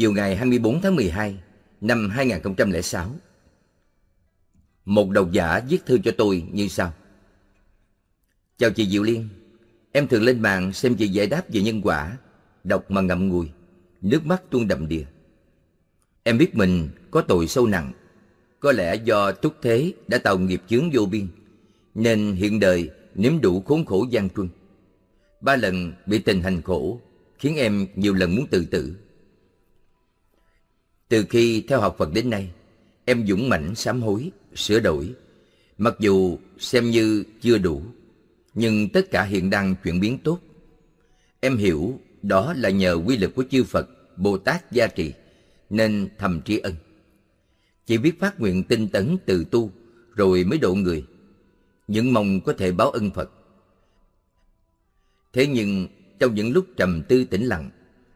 chiều ngày 24 tháng 12 năm 2006. Một độc giả viết thư cho tôi như sau. Chào chị Diệu Liên, em thường lên mạng xem chị giải đáp về nhân quả, đọc mà ngậm ngùi, nước mắt tuôn đầm đìa. Em biết mình có tội sâu nặng, có lẽ do túc thế đã tạo nghiệp chướng vô biên, nên hiện đời nếm đủ khốn khổ gian truân. Ba lần bị tình hành khổ khiến em nhiều lần muốn tự tử từ khi theo học Phật đến nay, em dũng mãnh sám hối, sửa đổi. Mặc dù xem như chưa đủ, nhưng tất cả hiện đang chuyển biến tốt. Em hiểu đó là nhờ quy lực của chư Phật, Bồ Tát gia trì, nên thầm tri ân. Chỉ biết phát nguyện tinh tấn từ tu, rồi mới độ người. Những mong có thể báo ân Phật. Thế nhưng trong những lúc trầm tư tĩnh lặng,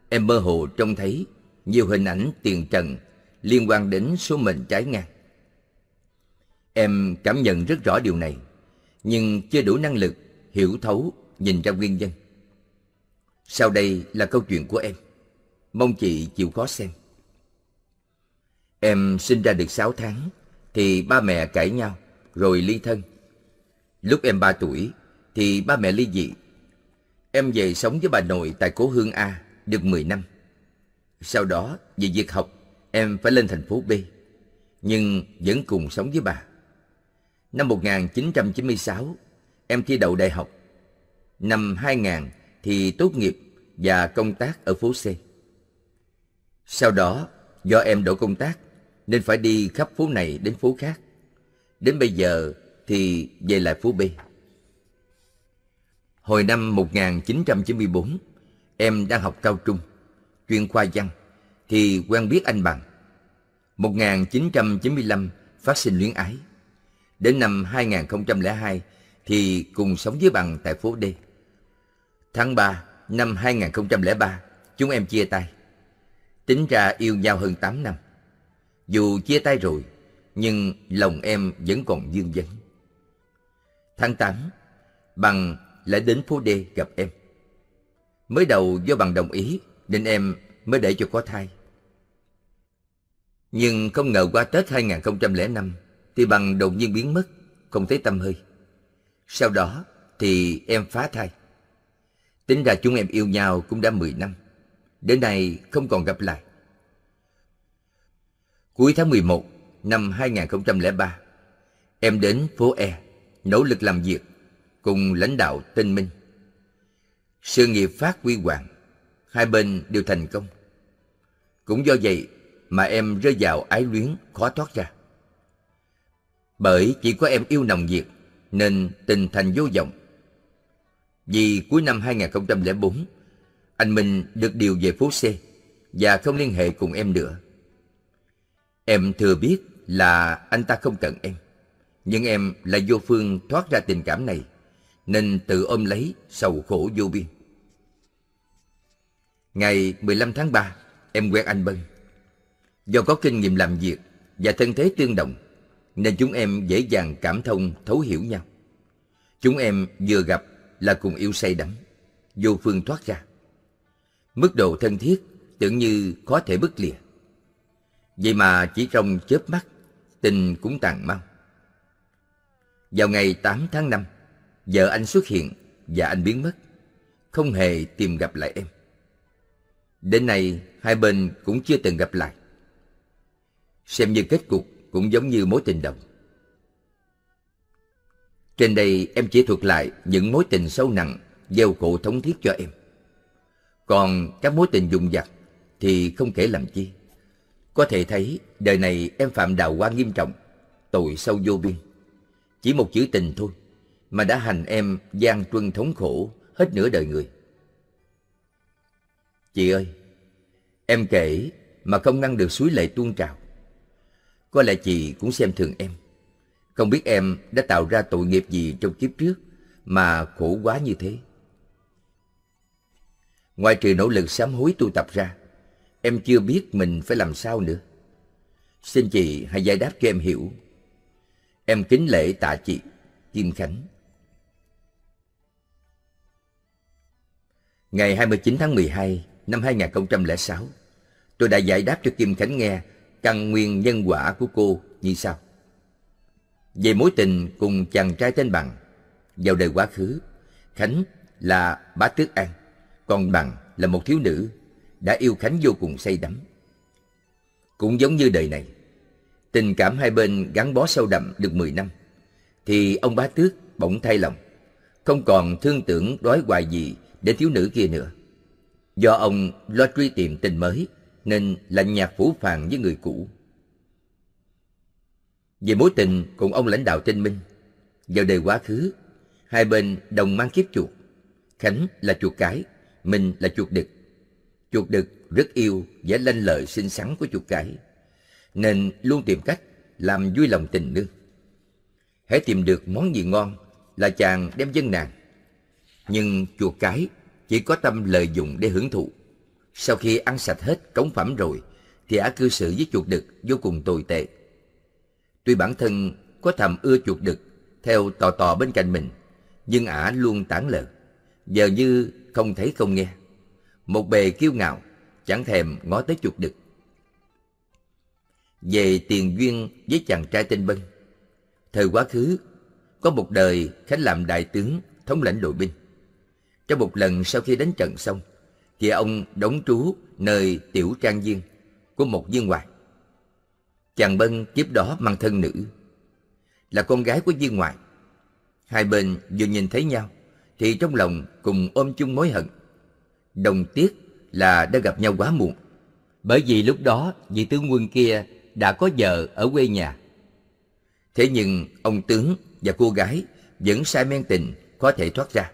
em mơ hồ trông thấy nhiều hình ảnh tiền trần liên quan đến số mệnh trái ngang. Em cảm nhận rất rõ điều này, nhưng chưa đủ năng lực hiểu thấu nhìn ra nguyên nhân. Sau đây là câu chuyện của em. Mong chị chịu khó xem. Em sinh ra được 6 tháng thì ba mẹ cãi nhau rồi ly thân. Lúc em 3 tuổi thì ba mẹ ly dị. Em về sống với bà nội tại cố Hương A được 10 năm. Sau đó, vì việc học, em phải lên thành phố B, nhưng vẫn cùng sống với bà. Năm 1996, em thi đậu đại học. Năm 2000 thì tốt nghiệp và công tác ở phố C. Sau đó, do em đổi công tác, nên phải đi khắp phố này đến phố khác. Đến bây giờ thì về lại phố B. Hồi năm 1994, em đang học cao trung chuyên khoa văn thì quen biết anh bằng. 1995 phát sinh luyến ái. Đến năm 2002 thì cùng sống với bằng tại phố D. Tháng 3 năm 2003 chúng em chia tay. Tính ra yêu nhau hơn 8 năm. Dù chia tay rồi nhưng lòng em vẫn còn dương vấn. Tháng 8 bằng lại đến phố D gặp em. Mới đầu do bằng đồng ý nên em mới để cho có thai. Nhưng không ngờ qua Tết 2005 thì bằng đột nhiên biến mất, không thấy tâm hơi. Sau đó thì em phá thai. Tính ra chúng em yêu nhau cũng đã 10 năm. Đến nay không còn gặp lại. Cuối tháng 11 năm 2003, em đến phố E, nỗ lực làm việc cùng lãnh đạo tên Minh. Sự nghiệp phát huy hoàng hai bên đều thành công. Cũng do vậy mà em rơi vào ái luyến khó thoát ra. Bởi chỉ có em yêu nồng nhiệt nên tình thành vô vọng. Vì cuối năm 2004, anh Minh được điều về phố C và không liên hệ cùng em nữa. Em thừa biết là anh ta không cần em, nhưng em là vô phương thoát ra tình cảm này, nên tự ôm lấy sầu khổ vô biên. Ngày 15 tháng 3, em quen anh Bân. Do có kinh nghiệm làm việc và thân thế tương đồng, nên chúng em dễ dàng cảm thông, thấu hiểu nhau. Chúng em vừa gặp là cùng yêu say đắm, vô phương thoát ra. Mức độ thân thiết tưởng như khó thể bứt lìa. Vậy mà chỉ trong chớp mắt, tình cũng tàn mau. Vào ngày 8 tháng 5, vợ anh xuất hiện và anh biến mất, không hề tìm gặp lại em. Đến nay, hai bên cũng chưa từng gặp lại. Xem như kết cục cũng giống như mối tình đồng. Trên đây em chỉ thuật lại những mối tình sâu nặng, gieo khổ thống thiết cho em. Còn các mối tình dùng dặt thì không kể làm chi. Có thể thấy đời này em phạm đào hoa nghiêm trọng, tội sâu vô biên. Chỉ một chữ tình thôi mà đã hành em gian truân thống khổ hết nửa đời người. Chị ơi, em kể mà không ngăn được suối lệ tuôn trào. Có lẽ chị cũng xem thường em. Không biết em đã tạo ra tội nghiệp gì trong kiếp trước mà khổ quá như thế. Ngoài trừ nỗ lực sám hối tu tập ra, em chưa biết mình phải làm sao nữa. Xin chị hãy giải đáp cho em hiểu. Em kính lễ tạ chị, Kim Khánh. Ngày 29 tháng 12, năm 2006, tôi đã giải đáp cho Kim Khánh nghe căn nguyên nhân quả của cô như sau. Về mối tình cùng chàng trai tên Bằng, vào đời quá khứ, Khánh là bá tước An, còn Bằng là một thiếu nữ đã yêu Khánh vô cùng say đắm. Cũng giống như đời này, tình cảm hai bên gắn bó sâu đậm được 10 năm, thì ông bá tước bỗng thay lòng, không còn thương tưởng đói hoài gì đến thiếu nữ kia nữa. Do ông lo truy tìm tình mới nên lạnh nhạt phủ phàng với người cũ. Về mối tình cùng ông lãnh đạo tên Minh, vào đời quá khứ, hai bên đồng mang kiếp chuột. Khánh là chuột cái, Minh là chuột đực. Chuột đực rất yêu vẻ lanh lợi xinh xắn của chuột cái, nên luôn tìm cách làm vui lòng tình nương. Hãy tìm được món gì ngon là chàng đem dân nàng. Nhưng chuột cái chỉ có tâm lợi dụng để hưởng thụ. Sau khi ăn sạch hết cống phẩm rồi, thì ả cư xử với chuột đực vô cùng tồi tệ. Tuy bản thân có thầm ưa chuột đực, theo tò tò bên cạnh mình, nhưng ả luôn tản lờ, giờ như không thấy không nghe. Một bề kiêu ngạo, chẳng thèm ngó tới chuột đực. Về tiền duyên với chàng trai tên Bân, thời quá khứ, có một đời Khánh làm đại tướng, thống lãnh đội binh. Trong một lần sau khi đánh trận xong, thì ông đóng trú nơi tiểu trang viên của một viên ngoại. Chàng Bân kiếp đó mang thân nữ, là con gái của viên ngoại. Hai bên vừa nhìn thấy nhau, thì trong lòng cùng ôm chung mối hận. Đồng tiếc là đã gặp nhau quá muộn. Bởi vì lúc đó vị tướng quân kia đã có vợ ở quê nhà. Thế nhưng ông tướng và cô gái vẫn sai men tình có thể thoát ra.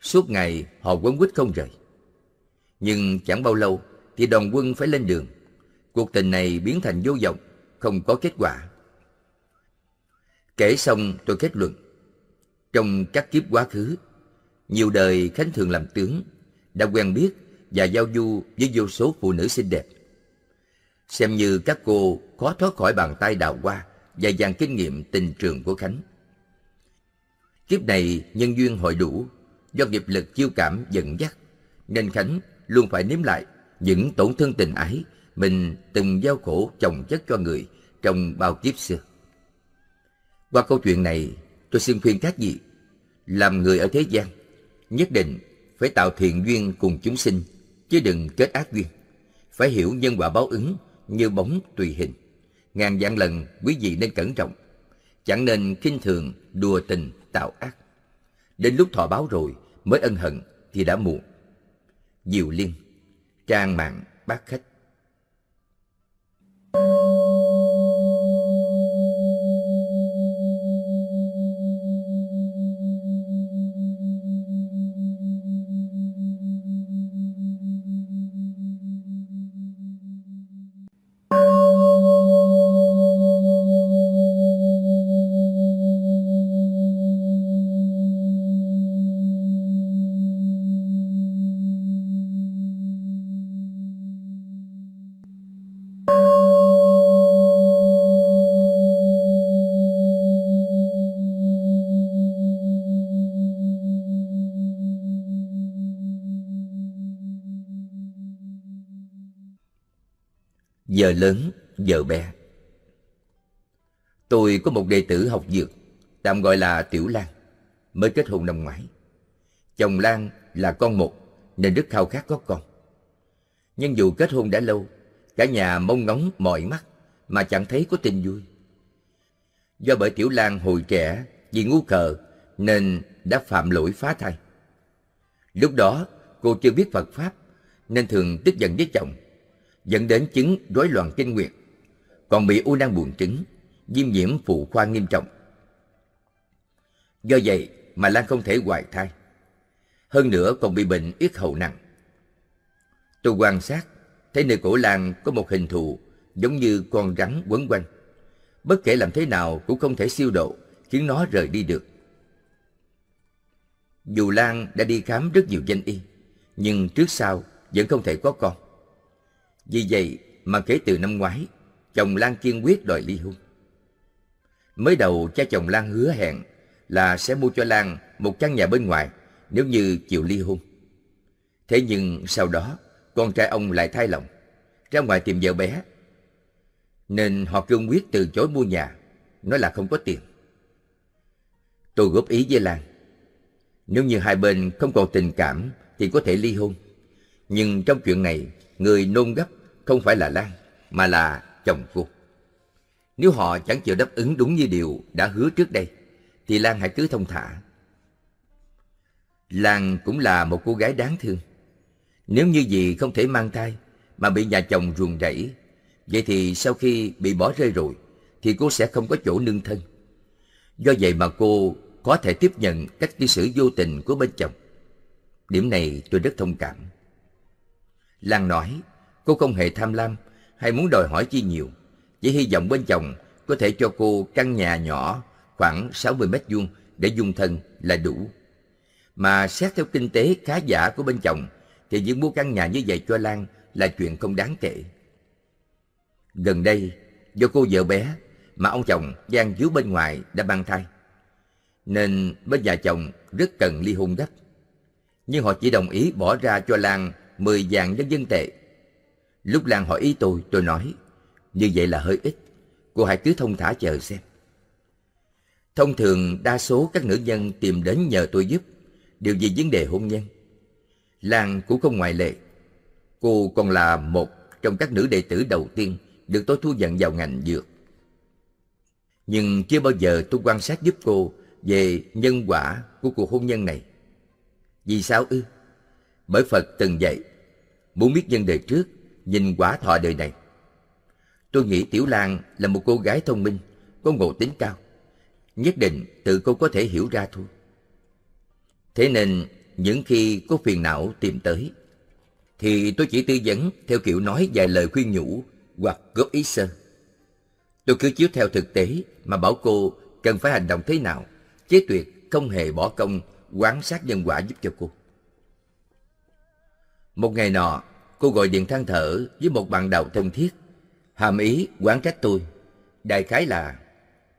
Suốt ngày họ quấn quýt không rời. Nhưng chẳng bao lâu thì đoàn quân phải lên đường. Cuộc tình này biến thành vô vọng, không có kết quả. Kể xong tôi kết luận. Trong các kiếp quá khứ, nhiều đời Khánh Thường làm tướng, đã quen biết và giao du với vô số phụ nữ xinh đẹp. Xem như các cô khó thoát khỏi bàn tay đào hoa và dàn kinh nghiệm tình trường của Khánh. Kiếp này nhân duyên hội đủ, do nghiệp lực chiêu cảm dẫn dắt nên khánh luôn phải nếm lại những tổn thương tình ái mình từng giao khổ chồng chất cho người trong bao kiếp xưa qua câu chuyện này tôi xin khuyên các vị làm người ở thế gian nhất định phải tạo thiện duyên cùng chúng sinh chứ đừng kết ác duyên phải hiểu nhân quả báo ứng như bóng tùy hình ngàn vạn lần quý vị nên cẩn trọng chẳng nên khinh thường đùa tình tạo ác Đến lúc thọ báo rồi mới ân hận thì đã muộn. Diệu Liên, trang mạng bác khách. Thank you. giờ lớn, giờ bé. Tôi có một đệ tử học dược, tạm gọi là Tiểu Lan, mới kết hôn năm ngoái. Chồng Lan là con một, nên rất khao khát có con. Nhưng dù kết hôn đã lâu, cả nhà mong ngóng mọi mắt mà chẳng thấy có tin vui. Do bởi Tiểu Lan hồi trẻ vì ngu khờ nên đã phạm lỗi phá thai. Lúc đó cô chưa biết Phật Pháp nên thường tức giận với chồng dẫn đến chứng rối loạn kinh nguyệt, còn bị u nang buồng trứng, viêm nhiễm phụ khoa nghiêm trọng. Do vậy mà Lan không thể hoài thai. Hơn nữa còn bị bệnh yết hầu nặng. Tôi quan sát, thấy nơi cổ Lan có một hình thù giống như con rắn quấn quanh. Bất kể làm thế nào cũng không thể siêu độ, khiến nó rời đi được. Dù Lan đã đi khám rất nhiều danh y, nhưng trước sau vẫn không thể có con. Vì vậy mà kể từ năm ngoái, chồng Lan kiên quyết đòi ly hôn. Mới đầu cha chồng Lan hứa hẹn là sẽ mua cho Lan một căn nhà bên ngoài nếu như chịu ly hôn. Thế nhưng sau đó, con trai ông lại thay lòng, ra ngoài tìm vợ bé. Nên họ kiên quyết từ chối mua nhà, nói là không có tiền. Tôi góp ý với Lan, nếu như hai bên không còn tình cảm thì có thể ly hôn. Nhưng trong chuyện này, người nôn gấp không phải là Lan, mà là chồng cô. Nếu họ chẳng chịu đáp ứng đúng như điều đã hứa trước đây, thì Lan hãy cứ thông thả. Lan cũng là một cô gái đáng thương. Nếu như gì không thể mang thai mà bị nhà chồng ruồng rẫy, vậy thì sau khi bị bỏ rơi rồi thì cô sẽ không có chỗ nương thân. Do vậy mà cô có thể tiếp nhận cách cư xử vô tình của bên chồng. Điểm này tôi rất thông cảm. Lan nói Cô không hề tham lam hay muốn đòi hỏi chi nhiều, chỉ hy vọng bên chồng có thể cho cô căn nhà nhỏ khoảng 60 mét vuông để dung thân là đủ. Mà xét theo kinh tế khá giả của bên chồng thì việc mua căn nhà như vậy cho Lan là chuyện không đáng kể. Gần đây, do cô vợ bé mà ông chồng gian díu bên ngoài đã mang thai. Nên bên nhà chồng rất cần ly hôn gấp. Nhưng họ chỉ đồng ý bỏ ra cho Lan 10 vàng nhân dân tệ Lúc Lan hỏi ý tôi, tôi nói, như vậy là hơi ít, cô hãy cứ thông thả chờ xem. Thông thường đa số các nữ nhân tìm đến nhờ tôi giúp, đều vì vấn đề hôn nhân. Lan cũng không ngoại lệ, cô còn là một trong các nữ đệ tử đầu tiên được tôi thu nhận vào ngành dược. Nhưng chưa bao giờ tôi quan sát giúp cô về nhân quả của cuộc hôn nhân này. Vì sao ư? Bởi Phật từng dạy, muốn biết nhân đề trước nhìn quả thọ đời này. Tôi nghĩ Tiểu Lan là một cô gái thông minh, có ngộ tính cao. Nhất định tự cô có thể hiểu ra thôi. Thế nên, những khi có phiền não tìm tới, thì tôi chỉ tư vấn theo kiểu nói vài lời khuyên nhủ hoặc góp ý sơ. Tôi cứ chiếu theo thực tế mà bảo cô cần phải hành động thế nào, chế tuyệt không hề bỏ công, quán sát nhân quả giúp cho cô. Một ngày nọ, cô gọi điện than thở với một bạn đầu thân thiết hàm ý quán trách tôi đại khái là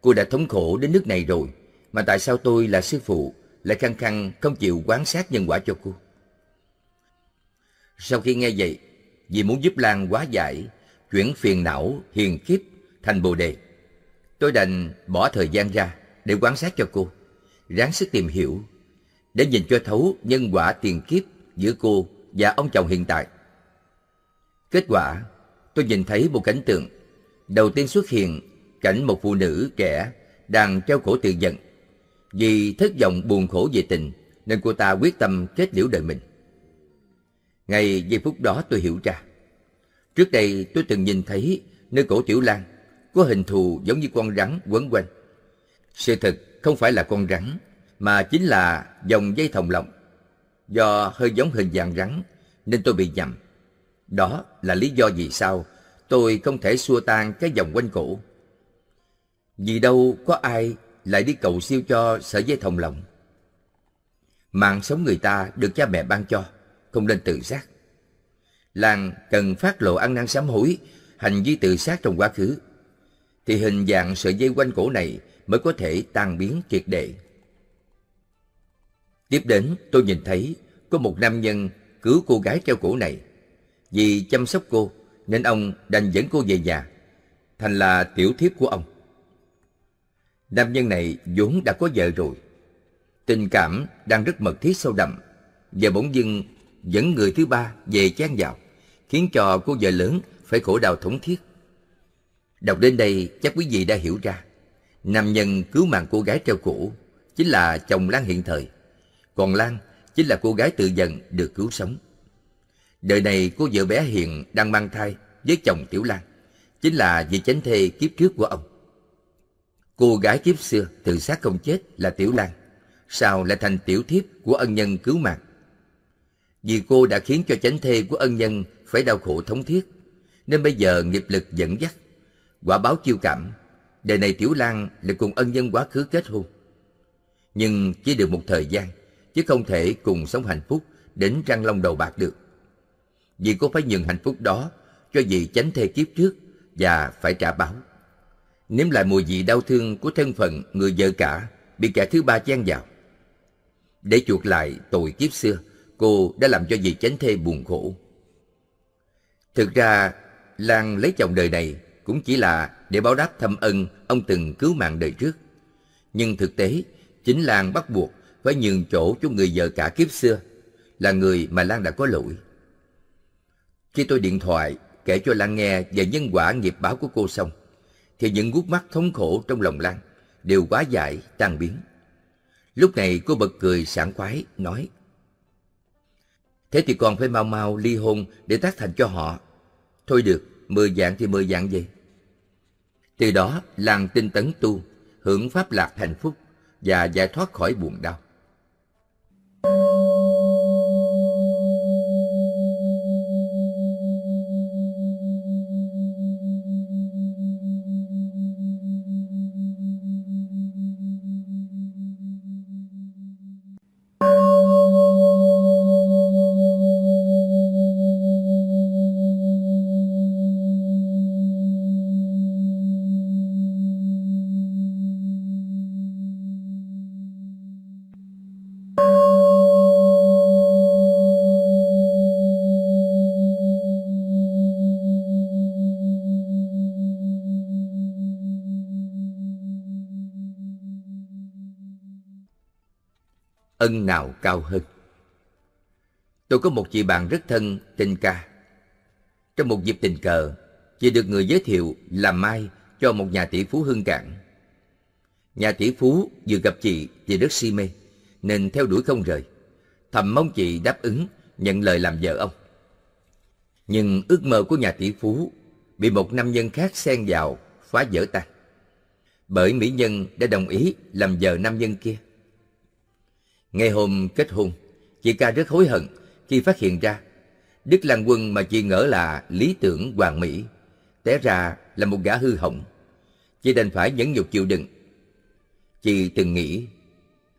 cô đã thống khổ đến nước này rồi mà tại sao tôi là sư phụ lại khăng khăng không chịu quán sát nhân quả cho cô sau khi nghe vậy vì muốn giúp lan quá giải chuyển phiền não hiền kiếp thành bồ đề tôi đành bỏ thời gian ra để quan sát cho cô ráng sức tìm hiểu để nhìn cho thấu nhân quả tiền kiếp giữa cô và ông chồng hiện tại Kết quả, tôi nhìn thấy một cảnh tượng. Đầu tiên xuất hiện cảnh một phụ nữ trẻ đang treo cổ tự giận. Vì thất vọng buồn khổ về tình, nên cô ta quyết tâm kết liễu đời mình. ngày giây phút đó tôi hiểu ra. Trước đây tôi từng nhìn thấy nơi cổ Tiểu Lan có hình thù giống như con rắn quấn quanh. Sự thật không phải là con rắn, mà chính là dòng dây thòng lọng. Do hơi giống hình dạng rắn, nên tôi bị nhầm. Đó là lý do vì sao tôi không thể xua tan cái vòng quanh cũ. Vì đâu có ai lại đi cầu siêu cho sợi dây thòng lòng. Mạng sống người ta được cha mẹ ban cho, không nên tự sát. Làng cần phát lộ ăn năn sám hối, hành vi tự sát trong quá khứ. Thì hình dạng sợi dây quanh cổ này mới có thể tan biến triệt để. Tiếp đến tôi nhìn thấy có một nam nhân cứu cô gái treo cổ này. Vì chăm sóc cô Nên ông đành dẫn cô về nhà Thành là tiểu thiếp của ông Nam nhân này vốn đã có vợ rồi Tình cảm đang rất mật thiết sâu đậm Và bỗng dưng dẫn người thứ ba về chen vào Khiến cho cô vợ lớn phải khổ đau thống thiết Đọc đến đây chắc quý vị đã hiểu ra Nam nhân cứu mạng cô gái treo cổ Chính là chồng Lan hiện thời Còn Lan chính là cô gái tự dần được cứu sống Đời này cô vợ bé Hiền đang mang thai với chồng Tiểu Lan, chính là vị chánh thê kiếp trước của ông. Cô gái kiếp xưa tự sát không chết là Tiểu Lan, sao lại thành tiểu thiếp của ân nhân cứu mạng. Vì cô đã khiến cho chánh thê của ân nhân phải đau khổ thống thiết, nên bây giờ nghiệp lực dẫn dắt, quả báo chiêu cảm. Đời này Tiểu Lan lại cùng ân nhân quá khứ kết hôn. Nhưng chỉ được một thời gian, chứ không thể cùng sống hạnh phúc đến răng long đầu bạc được vì cô phải nhường hạnh phúc đó cho vị chánh thê kiếp trước và phải trả báo. Nếm lại mùi vị đau thương của thân phận người vợ cả bị kẻ thứ ba chen vào. Để chuộc lại tội kiếp xưa, cô đã làm cho vị chánh thê buồn khổ. Thực ra, Lan lấy chồng đời này cũng chỉ là để báo đáp thâm ân ông từng cứu mạng đời trước. Nhưng thực tế, chính Lan bắt buộc phải nhường chỗ cho người vợ cả kiếp xưa, là người mà Lan đã có lỗi. Khi tôi điện thoại kể cho Lan nghe về nhân quả nghiệp báo của cô xong, thì những gút mắt thống khổ trong lòng Lan đều quá dại, tan biến. Lúc này cô bật cười sảng khoái, nói Thế thì còn phải mau mau ly hôn để tác thành cho họ. Thôi được, mười dạng thì mười dạng vậy. Từ đó, làng tinh tấn tu, hưởng pháp lạc hạnh phúc và giải thoát khỏi buồn đau. ân nào cao hơn. Tôi có một chị bạn rất thân, tên Ca. Trong một dịp tình cờ, chị được người giới thiệu làm mai cho một nhà tỷ phú hương cảng. Nhà tỷ phú vừa gặp chị thì rất si mê, nên theo đuổi không rời. Thầm mong chị đáp ứng nhận lời làm vợ ông. Nhưng ước mơ của nhà tỷ phú bị một nam nhân khác xen vào phá vỡ tan. Bởi mỹ nhân đã đồng ý làm vợ nam nhân kia. Ngày hôm kết hôn, chị ca rất hối hận khi phát hiện ra Đức Lan Quân mà chị ngỡ là lý tưởng hoàng mỹ, té ra là một gã hư hỏng. Chị đành phải nhẫn nhục chịu đựng. Chị từng nghĩ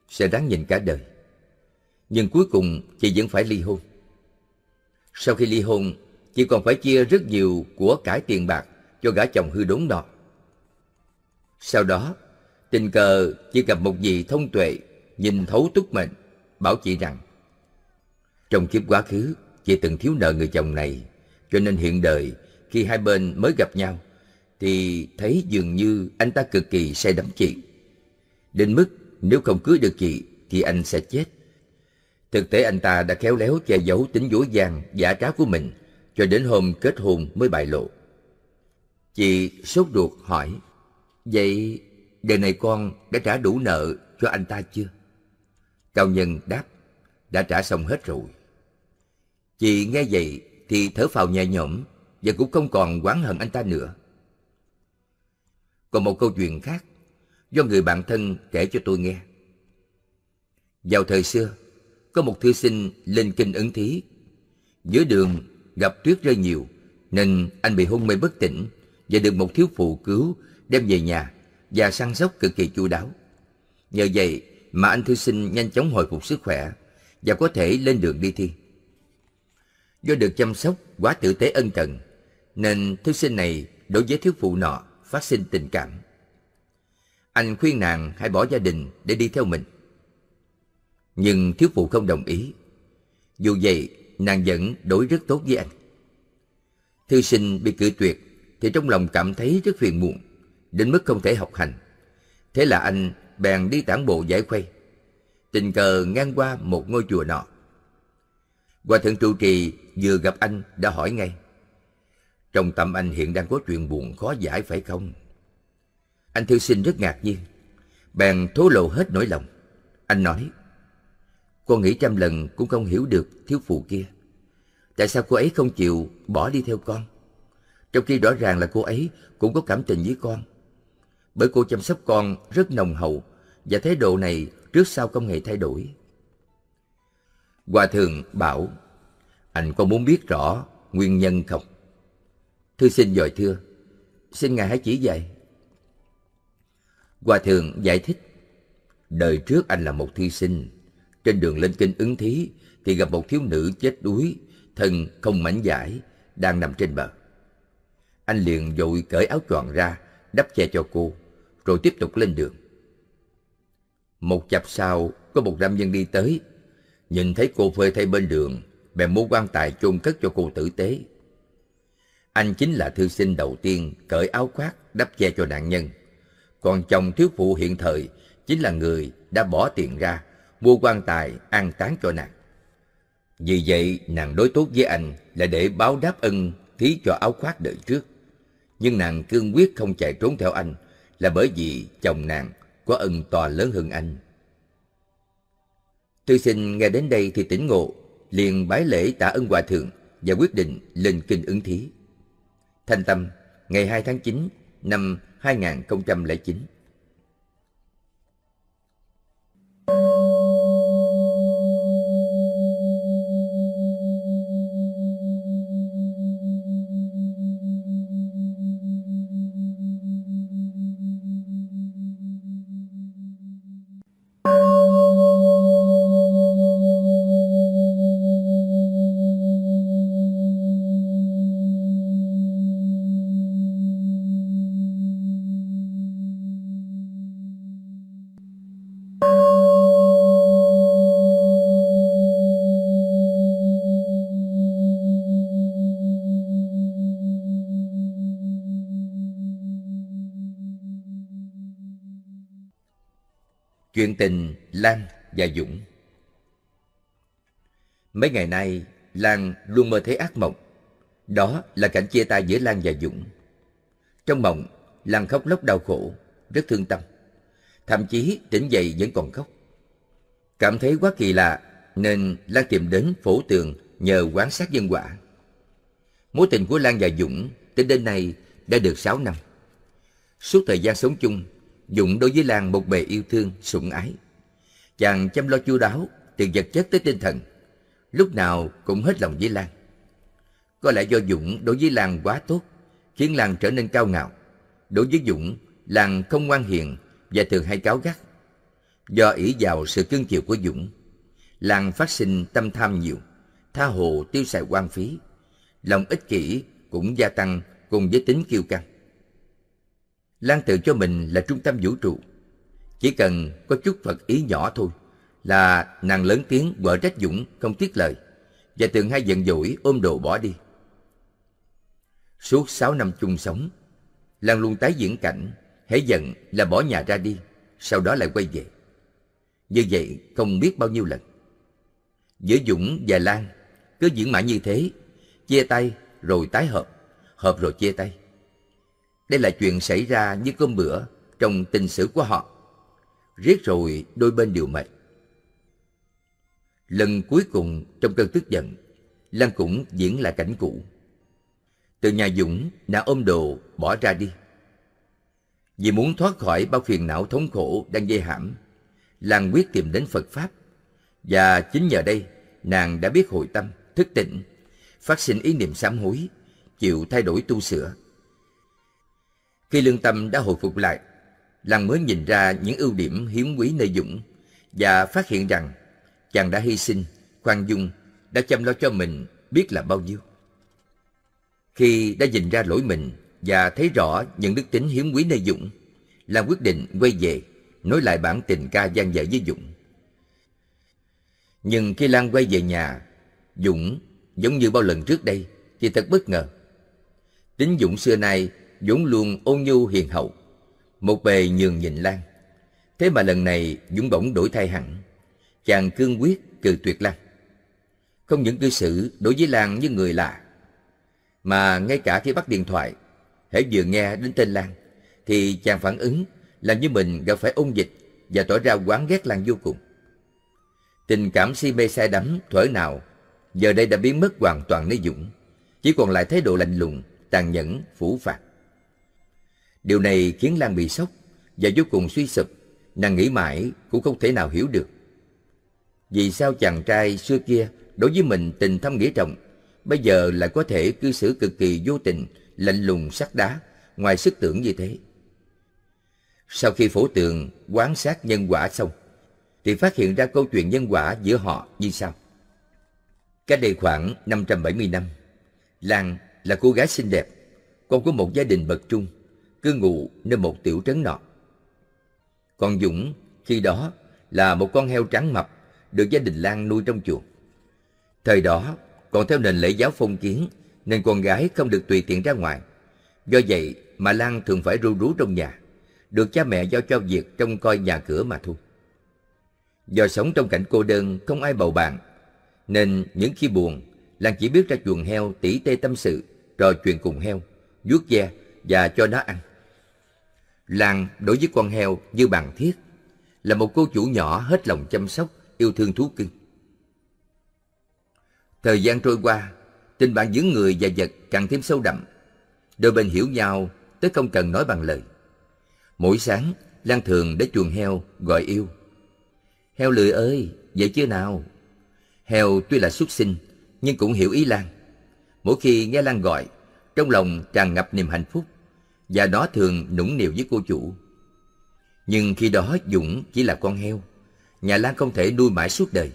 sẽ đáng nhìn cả đời. Nhưng cuối cùng chị vẫn phải ly hôn. Sau khi ly hôn, chị còn phải chia rất nhiều của cải tiền bạc cho gã chồng hư đốn nọ. Sau đó, tình cờ chị gặp một vị thông tuệ nhìn thấu túc mệnh bảo chị rằng trong kiếp quá khứ, chị từng thiếu nợ người chồng này, cho nên hiện đời khi hai bên mới gặp nhau thì thấy dường như anh ta cực kỳ say đắm chị. Đến mức nếu không cưới được chị thì anh sẽ chết. Thực tế anh ta đã khéo léo che giấu tính dối gian, giả trá của mình cho đến hôm kết hôn mới bại lộ. Chị sốt ruột hỏi, vậy đời này con đã trả đủ nợ cho anh ta chưa? Cao nhân đáp, đã trả xong hết rồi. Chị nghe vậy thì thở phào nhẹ nhõm và cũng không còn oán hận anh ta nữa. Còn một câu chuyện khác do người bạn thân kể cho tôi nghe. Vào thời xưa, có một thư sinh lên kinh ứng thí. Giữa đường gặp tuyết rơi nhiều nên anh bị hôn mê bất tỉnh và được một thiếu phụ cứu đem về nhà và săn sóc cực kỳ chu đáo. Nhờ vậy mà anh thư sinh nhanh chóng hồi phục sức khỏe và có thể lên đường đi thi. Do được chăm sóc quá tử tế ân cần, nên thư sinh này đối với thiếu phụ nọ phát sinh tình cảm. Anh khuyên nàng hãy bỏ gia đình để đi theo mình. Nhưng thiếu phụ không đồng ý. Dù vậy, nàng vẫn đối rất tốt với anh. Thư sinh bị cử tuyệt thì trong lòng cảm thấy rất phiền muộn, đến mức không thể học hành. Thế là anh bèn đi tản bộ giải khuây. Tình cờ ngang qua một ngôi chùa nọ. Hòa thượng trụ trì vừa gặp anh đã hỏi ngay. Trong tâm anh hiện đang có chuyện buồn khó giải phải không? Anh thư sinh rất ngạc nhiên. Bèn thố lộ hết nỗi lòng. Anh nói, con nghĩ trăm lần cũng không hiểu được thiếu phụ kia. Tại sao cô ấy không chịu bỏ đi theo con? Trong khi rõ ràng là cô ấy cũng có cảm tình với con. Bởi cô chăm sóc con rất nồng hậu và thái độ này trước sau không hề thay đổi. Hòa thượng bảo, anh có muốn biết rõ nguyên nhân không? Thư sinh dòi thưa, xin ngài hãy chỉ dạy. Hòa thượng giải thích, đời trước anh là một thư sinh, trên đường lên kinh ứng thí thì gặp một thiếu nữ chết đuối, thân không mảnh giải, đang nằm trên bờ. Anh liền vội cởi áo choàng ra, đắp che cho cô, rồi tiếp tục lên đường. Một chập sau, có một nam nhân đi tới. Nhìn thấy cô phơi thay bên đường, bèn mua quan tài chôn cất cho cô tử tế. Anh chính là thư sinh đầu tiên cởi áo khoác đắp che cho nạn nhân. Còn chồng thiếu phụ hiện thời chính là người đã bỏ tiền ra mua quan tài an táng cho nàng. Vì vậy nàng đối tốt với anh là để báo đáp ân thí cho áo khoác đời trước. Nhưng nàng cương quyết không chạy trốn theo anh là bởi vì chồng nàng có ân to lớn hơn anh thư sinh nghe đến đây thì tỉnh ngộ liền bái lễ tạ ơn hòa thượng và quyết định lên kinh ứng thí thanh tâm ngày 2 tháng 9 năm 2009 Chuyện tình Lan và Dũng Mấy ngày nay, Lan luôn mơ thấy ác mộng. Đó là cảnh chia tay giữa Lan và Dũng. Trong mộng, Lan khóc lóc đau khổ, rất thương tâm. Thậm chí tỉnh dậy vẫn còn khóc. Cảm thấy quá kỳ lạ, nên Lan tìm đến phổ tường nhờ quán sát nhân quả. Mối tình của Lan và Dũng tính đến nay đã được 6 năm. Suốt thời gian sống chung, Dụng đối với làng một bề yêu thương, sủng ái. Chàng chăm lo chu đáo, từ vật chất tới tinh thần. Lúc nào cũng hết lòng với Lan. Có lẽ do Dũng đối với làng quá tốt, khiến làng trở nên cao ngạo. Đối với Dũng, làng không ngoan hiền và thường hay cáo gắt. Do ỷ vào sự cưng chiều của Dũng, làng phát sinh tâm tham nhiều, tha hồ tiêu xài quan phí. Lòng ích kỷ cũng gia tăng cùng với tính kiêu căng. Lan tự cho mình là trung tâm vũ trụ. Chỉ cần có chút Phật ý nhỏ thôi là nàng lớn tiếng vợ trách Dũng không tiếc lời và tường hai giận dỗi ôm đồ bỏ đi. Suốt sáu năm chung sống, Lan luôn tái diễn cảnh hãy giận là bỏ nhà ra đi, sau đó lại quay về. Như vậy không biết bao nhiêu lần. Giữa Dũng và Lan cứ diễn mãi như thế, chia tay rồi tái hợp, hợp rồi chia tay. Đây là chuyện xảy ra như cơm bữa trong tình sử của họ. Riết rồi đôi bên đều mệt. Lần cuối cùng trong cơn tức giận, Lan cũng diễn lại cảnh cũ. Từ nhà Dũng, đã ôm đồ, bỏ ra đi. Vì muốn thoát khỏi bao phiền não thống khổ đang dây hãm, Lan quyết tìm đến Phật Pháp. Và chính nhờ đây, nàng đã biết hội tâm, thức tỉnh, phát sinh ý niệm sám hối, chịu thay đổi tu sửa. Khi lương tâm đã hồi phục lại, làng mới nhìn ra những ưu điểm hiếm quý nơi Dũng và phát hiện rằng chàng đã hy sinh, khoan dung, đã chăm lo cho mình biết là bao nhiêu. Khi đã nhìn ra lỗi mình và thấy rõ những đức tính hiếm quý nơi Dũng, làng quyết định quay về, nối lại bản tình ca gian dở với Dũng. Nhưng khi Lan quay về nhà, Dũng giống như bao lần trước đây thì thật bất ngờ. Tính Dũng xưa nay Dũng luôn ôn nhu hiền hậu Một bề nhường nhìn Lan Thế mà lần này Dũng bỗng đổi thay hẳn Chàng cương quyết cừ tuyệt Lan Không những cư xử đối với Lan như người lạ Mà ngay cả khi bắt điện thoại Hãy vừa nghe đến tên Lan Thì chàng phản ứng Làm như mình gặp phải ôn dịch Và tỏ ra quán ghét Lan vô cùng Tình cảm si mê say đắm thuở nào Giờ đây đã biến mất hoàn toàn nơi Dũng Chỉ còn lại thái độ lạnh lùng Tàn nhẫn, phủ phạt Điều này khiến Lan bị sốc và vô cùng suy sụp. Nàng nghĩ mãi cũng không thể nào hiểu được. Vì sao chàng trai xưa kia đối với mình tình thâm nghĩa trọng, bây giờ lại có thể cư xử cực kỳ vô tình, lạnh lùng sắt đá, ngoài sức tưởng như thế. Sau khi phổ tường quán sát nhân quả xong, thì phát hiện ra câu chuyện nhân quả giữa họ như sau. Cách đây khoảng 570 năm, Lan là cô gái xinh đẹp, con của một gia đình bậc trung cư ngụ nơi một tiểu trấn nọ. Con Dũng khi đó là một con heo trắng mập được gia đình Lan nuôi trong chuồng. Thời đó còn theo nền lễ giáo phong kiến nên con gái không được tùy tiện ra ngoài. Do vậy mà Lan thường phải ru rú trong nhà, được cha mẹ giao cho việc trông coi nhà cửa mà thôi. Do sống trong cảnh cô đơn không ai bầu bạn, nên những khi buồn, Lan chỉ biết ra chuồng heo tỉ tê tâm sự, trò chuyện cùng heo, vuốt ve và cho nó ăn. Lan đối với con heo như bàn thiết, là một cô chủ nhỏ hết lòng chăm sóc, yêu thương thú cưng. Thời gian trôi qua, tình bạn giữa người và vật càng thêm sâu đậm. Đôi bên hiểu nhau tới không cần nói bằng lời. Mỗi sáng, Lan thường đến chuồng heo gọi yêu. Heo lười ơi, vậy chưa nào? Heo tuy là xuất sinh, nhưng cũng hiểu ý Lan. Mỗi khi nghe Lan gọi, trong lòng tràn ngập niềm hạnh phúc và nó thường nũng nịu với cô chủ. Nhưng khi đó Dũng chỉ là con heo, nhà Lan không thể nuôi mãi suốt đời.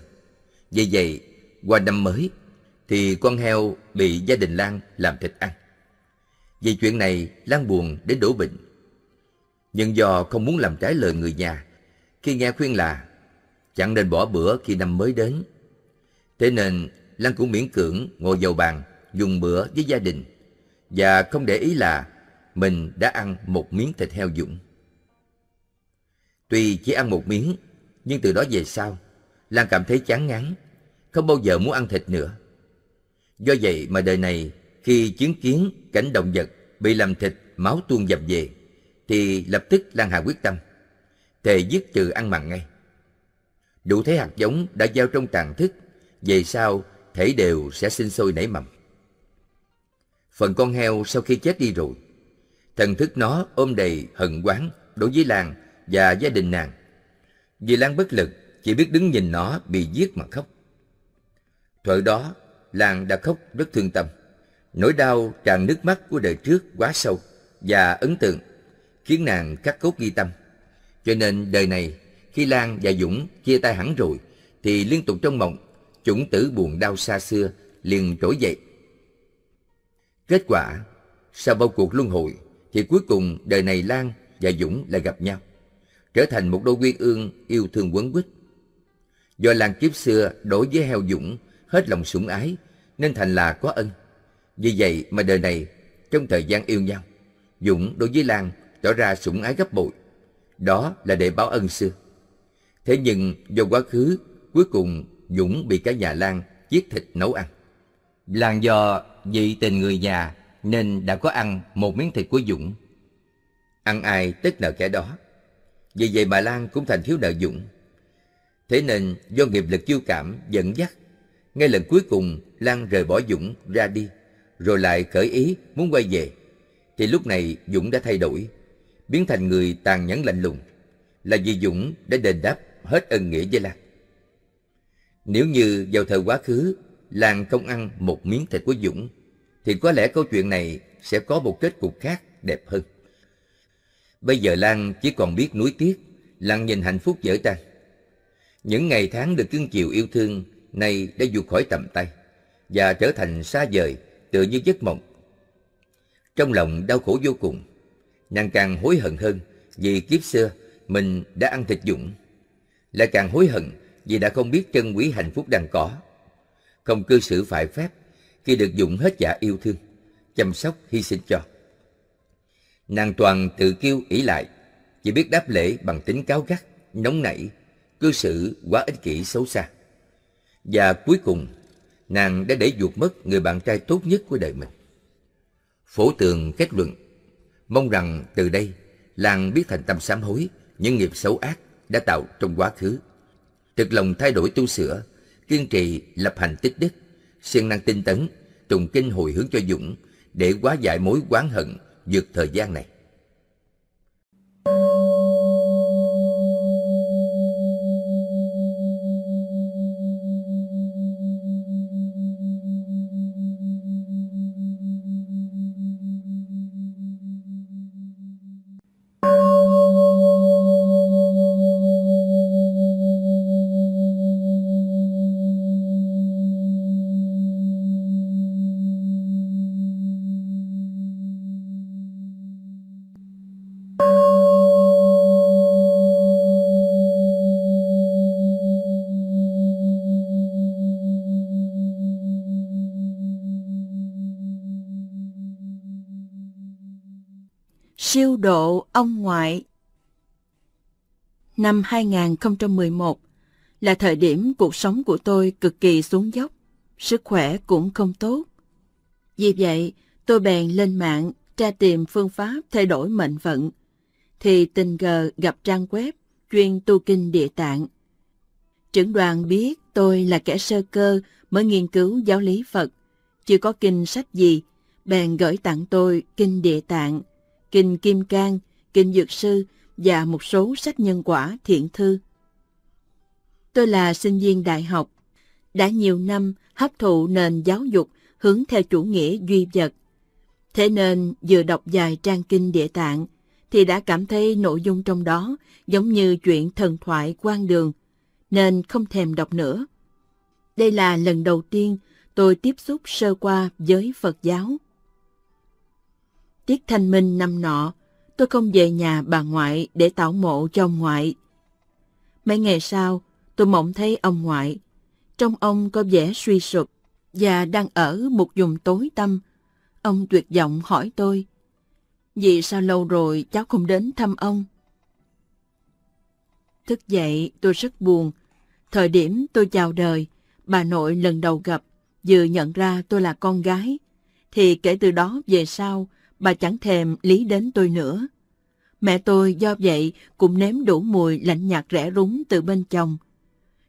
Vì vậy, qua năm mới thì con heo bị gia đình Lan làm thịt ăn. Vì chuyện này, Lan buồn đến đổ bệnh. Nhưng do không muốn làm trái lời người nhà, khi nghe khuyên là chẳng nên bỏ bữa khi năm mới đến. Thế nên, Lan cũng miễn cưỡng ngồi vào bàn, dùng bữa với gia đình và không để ý là mình đã ăn một miếng thịt heo dũng. Tuy chỉ ăn một miếng, nhưng từ đó về sau, Lan cảm thấy chán ngán, không bao giờ muốn ăn thịt nữa. Do vậy mà đời này, khi chứng kiến cảnh động vật bị làm thịt máu tuôn dập về, thì lập tức Lan Hà quyết tâm, thề giết trừ ăn mặn ngay. Đủ thấy hạt giống đã gieo trong tàn thức, về sau thể đều sẽ sinh sôi nảy mầm. Phần con heo sau khi chết đi rồi, thần thức nó ôm đầy hận quán đối với Lan và gia đình nàng. Vì Lan bất lực, chỉ biết đứng nhìn nó bị giết mà khóc. Thuở đó, Lan đã khóc rất thương tâm. Nỗi đau tràn nước mắt của đời trước quá sâu và ấn tượng, khiến nàng cắt cốt ghi tâm. Cho nên đời này, khi Lan và Dũng chia tay hẳn rồi, thì liên tục trong mộng, chủng tử buồn đau xa xưa liền trỗi dậy. Kết quả, sau bao cuộc luân hồi, thì cuối cùng đời này Lan và Dũng lại gặp nhau, trở thành một đôi quyên ương yêu thương quấn quýt. Do Lan kiếp xưa đối với heo Dũng hết lòng sủng ái nên thành là có ân. Vì vậy mà đời này trong thời gian yêu nhau, Dũng đối với Lan tỏ ra sủng ái gấp bội. Đó là để báo ân xưa. Thế nhưng do quá khứ, cuối cùng Dũng bị cả nhà Lan giết thịt nấu ăn. Lan do vì tình người nhà nên đã có ăn một miếng thịt của Dũng. Ăn ai tức nợ kẻ đó. Vì vậy bà Lan cũng thành thiếu nợ Dũng. Thế nên do nghiệp lực chiêu cảm dẫn dắt, ngay lần cuối cùng Lan rời bỏ Dũng ra đi, rồi lại khởi ý muốn quay về. Thì lúc này Dũng đã thay đổi, biến thành người tàn nhẫn lạnh lùng. Là vì Dũng đã đền đáp hết ân nghĩa với Lan. Nếu như vào thời quá khứ, Lan không ăn một miếng thịt của Dũng thì có lẽ câu chuyện này sẽ có một kết cục khác đẹp hơn. Bây giờ Lan chỉ còn biết nuối tiếc, Lan nhìn hạnh phúc dở tan. Những ngày tháng được cưng chiều yêu thương nay đã vụt khỏi tầm tay và trở thành xa vời tựa như giấc mộng. Trong lòng đau khổ vô cùng, nàng càng hối hận hơn vì kiếp xưa mình đã ăn thịt dũng. Lại càng hối hận vì đã không biết trân quý hạnh phúc đang có. Không cư xử phải phép khi được dùng hết dạ yêu thương, chăm sóc hy sinh cho. Nàng toàn tự kiêu ỷ lại, chỉ biết đáp lễ bằng tính cáo gắt, nóng nảy, cư xử quá ích kỷ xấu xa. Và cuối cùng, nàng đã để ruột mất người bạn trai tốt nhất của đời mình. Phổ tường kết luận, mong rằng từ đây làng biết thành tâm sám hối những nghiệp xấu ác đã tạo trong quá khứ. Thực lòng thay đổi tu sửa, kiên trì lập hành tích đức siêng năng tinh tấn trùng kinh hồi hướng cho dũng để hóa giải mối oán hận vượt thời gian này độ ông ngoại. Năm 2011 là thời điểm cuộc sống của tôi cực kỳ xuống dốc, sức khỏe cũng không tốt. Vì vậy, tôi bèn lên mạng tra tìm phương pháp thay đổi mệnh vận, thì tình cờ gặp trang web chuyên tu kinh địa tạng. Trưởng đoàn biết tôi là kẻ sơ cơ mới nghiên cứu giáo lý Phật, chưa có kinh sách gì, bèn gửi tặng tôi kinh địa tạng Kinh Kim Cang, Kinh Dược Sư và một số sách nhân quả thiện thư. Tôi là sinh viên đại học, đã nhiều năm hấp thụ nền giáo dục hướng theo chủ nghĩa duy vật. Thế nên vừa đọc vài trang kinh địa tạng thì đã cảm thấy nội dung trong đó giống như chuyện thần thoại quan đường, nên không thèm đọc nữa. Đây là lần đầu tiên tôi tiếp xúc sơ qua với Phật giáo. Tiết Thanh Minh năm nọ, tôi không về nhà bà ngoại để tảo mộ cho ông ngoại. Mấy ngày sau, tôi mộng thấy ông ngoại. Trong ông có vẻ suy sụp và đang ở một vùng tối tâm. Ông tuyệt vọng hỏi tôi, vì sao lâu rồi cháu không đến thăm ông? Thức dậy, tôi rất buồn. Thời điểm tôi chào đời, bà nội lần đầu gặp, vừa nhận ra tôi là con gái, thì kể từ đó về sau, bà chẳng thèm lý đến tôi nữa. Mẹ tôi do vậy cũng nếm đủ mùi lạnh nhạt rẻ rúng từ bên chồng.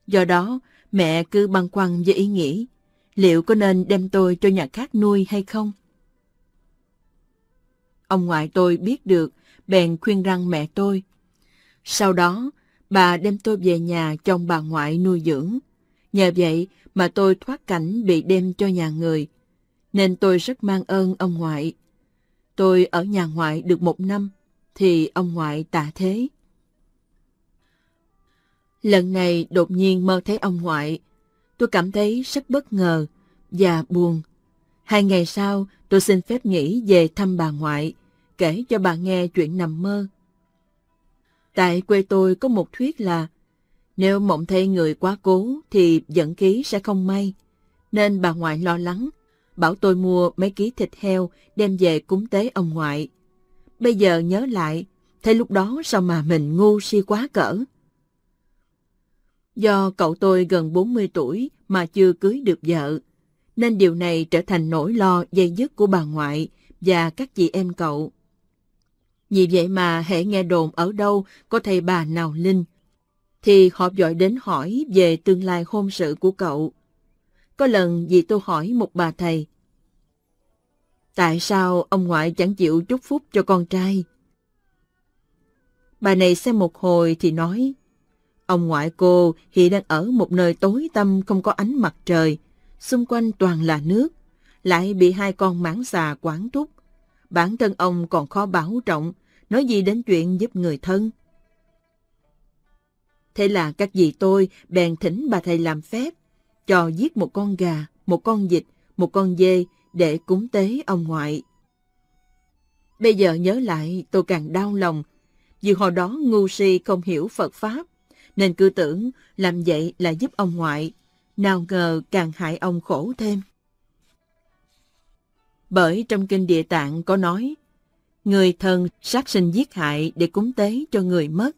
Do đó, mẹ cứ băn khoăn về ý nghĩ, liệu có nên đem tôi cho nhà khác nuôi hay không? Ông ngoại tôi biết được, bèn khuyên răng mẹ tôi. Sau đó, bà đem tôi về nhà cho bà ngoại nuôi dưỡng. Nhờ vậy mà tôi thoát cảnh bị đem cho nhà người. Nên tôi rất mang ơn ông ngoại. Tôi ở nhà ngoại được một năm, thì ông ngoại tạ thế. Lần này đột nhiên mơ thấy ông ngoại. Tôi cảm thấy rất bất ngờ và buồn. Hai ngày sau, tôi xin phép nghỉ về thăm bà ngoại, kể cho bà nghe chuyện nằm mơ. Tại quê tôi có một thuyết là nếu mộng thấy người quá cố thì dẫn khí sẽ không may. Nên bà ngoại lo lắng bảo tôi mua mấy ký thịt heo đem về cúng tế ông ngoại. Bây giờ nhớ lại, thế lúc đó sao mà mình ngu si quá cỡ. Do cậu tôi gần 40 tuổi mà chưa cưới được vợ, nên điều này trở thành nỗi lo dây dứt của bà ngoại và các chị em cậu. Vì vậy mà hệ nghe đồn ở đâu có thầy bà nào linh, thì họ dội đến hỏi về tương lai hôn sự của cậu. Có lần vì tôi hỏi một bà thầy. Tại sao ông ngoại chẳng chịu chúc phúc cho con trai? Bà này xem một hồi thì nói, ông ngoại cô hiện đang ở một nơi tối tăm không có ánh mặt trời, xung quanh toàn là nước, lại bị hai con mãng xà quán trúc. Bản thân ông còn khó bảo trọng, nói gì đến chuyện giúp người thân. Thế là các vị tôi bèn thỉnh bà thầy làm phép cho giết một con gà, một con vịt, một con dê để cúng tế ông ngoại. Bây giờ nhớ lại tôi càng đau lòng, vì hồi đó ngu si không hiểu Phật Pháp, nên cứ tưởng làm vậy là giúp ông ngoại, nào ngờ càng hại ông khổ thêm. Bởi trong kinh địa tạng có nói, người thân sát sinh giết hại để cúng tế cho người mất,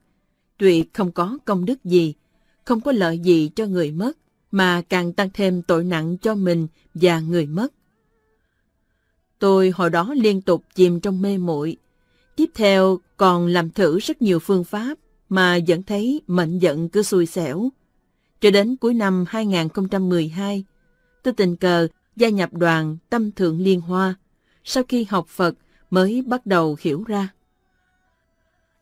tuyệt không có công đức gì, không có lợi gì cho người mất, mà càng tăng thêm tội nặng cho mình và người mất. Tôi hồi đó liên tục chìm trong mê muội. Tiếp theo còn làm thử rất nhiều phương pháp mà vẫn thấy mệnh giận cứ xui xẻo. Cho đến cuối năm 2012, tôi tình cờ gia nhập đoàn Tâm Thượng Liên Hoa. Sau khi học Phật mới bắt đầu hiểu ra.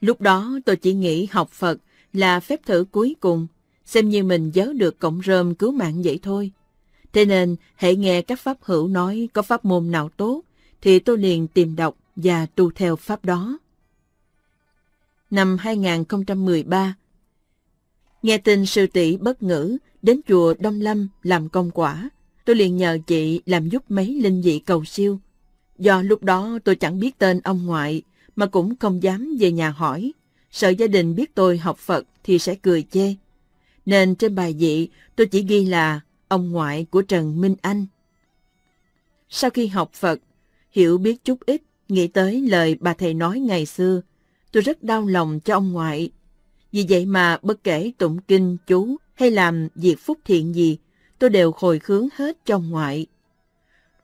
Lúc đó tôi chỉ nghĩ học Phật là phép thử cuối cùng xem như mình giấu được cộng rơm cứu mạng vậy thôi. Thế nên, hãy nghe các pháp hữu nói có pháp môn nào tốt, thì tôi liền tìm đọc và tu theo pháp đó. Năm 2013 Nghe tin sư tỷ bất ngữ đến chùa Đông Lâm làm công quả, tôi liền nhờ chị làm giúp mấy linh dị cầu siêu. Do lúc đó tôi chẳng biết tên ông ngoại, mà cũng không dám về nhà hỏi, sợ gia đình biết tôi học Phật thì sẽ cười chê nên trên bài vị tôi chỉ ghi là ông ngoại của Trần Minh Anh. Sau khi học Phật, hiểu biết chút ít, nghĩ tới lời bà thầy nói ngày xưa, tôi rất đau lòng cho ông ngoại. Vì vậy mà bất kể tụng kinh, chú hay làm việc phúc thiện gì, tôi đều hồi khướng hết cho ông ngoại.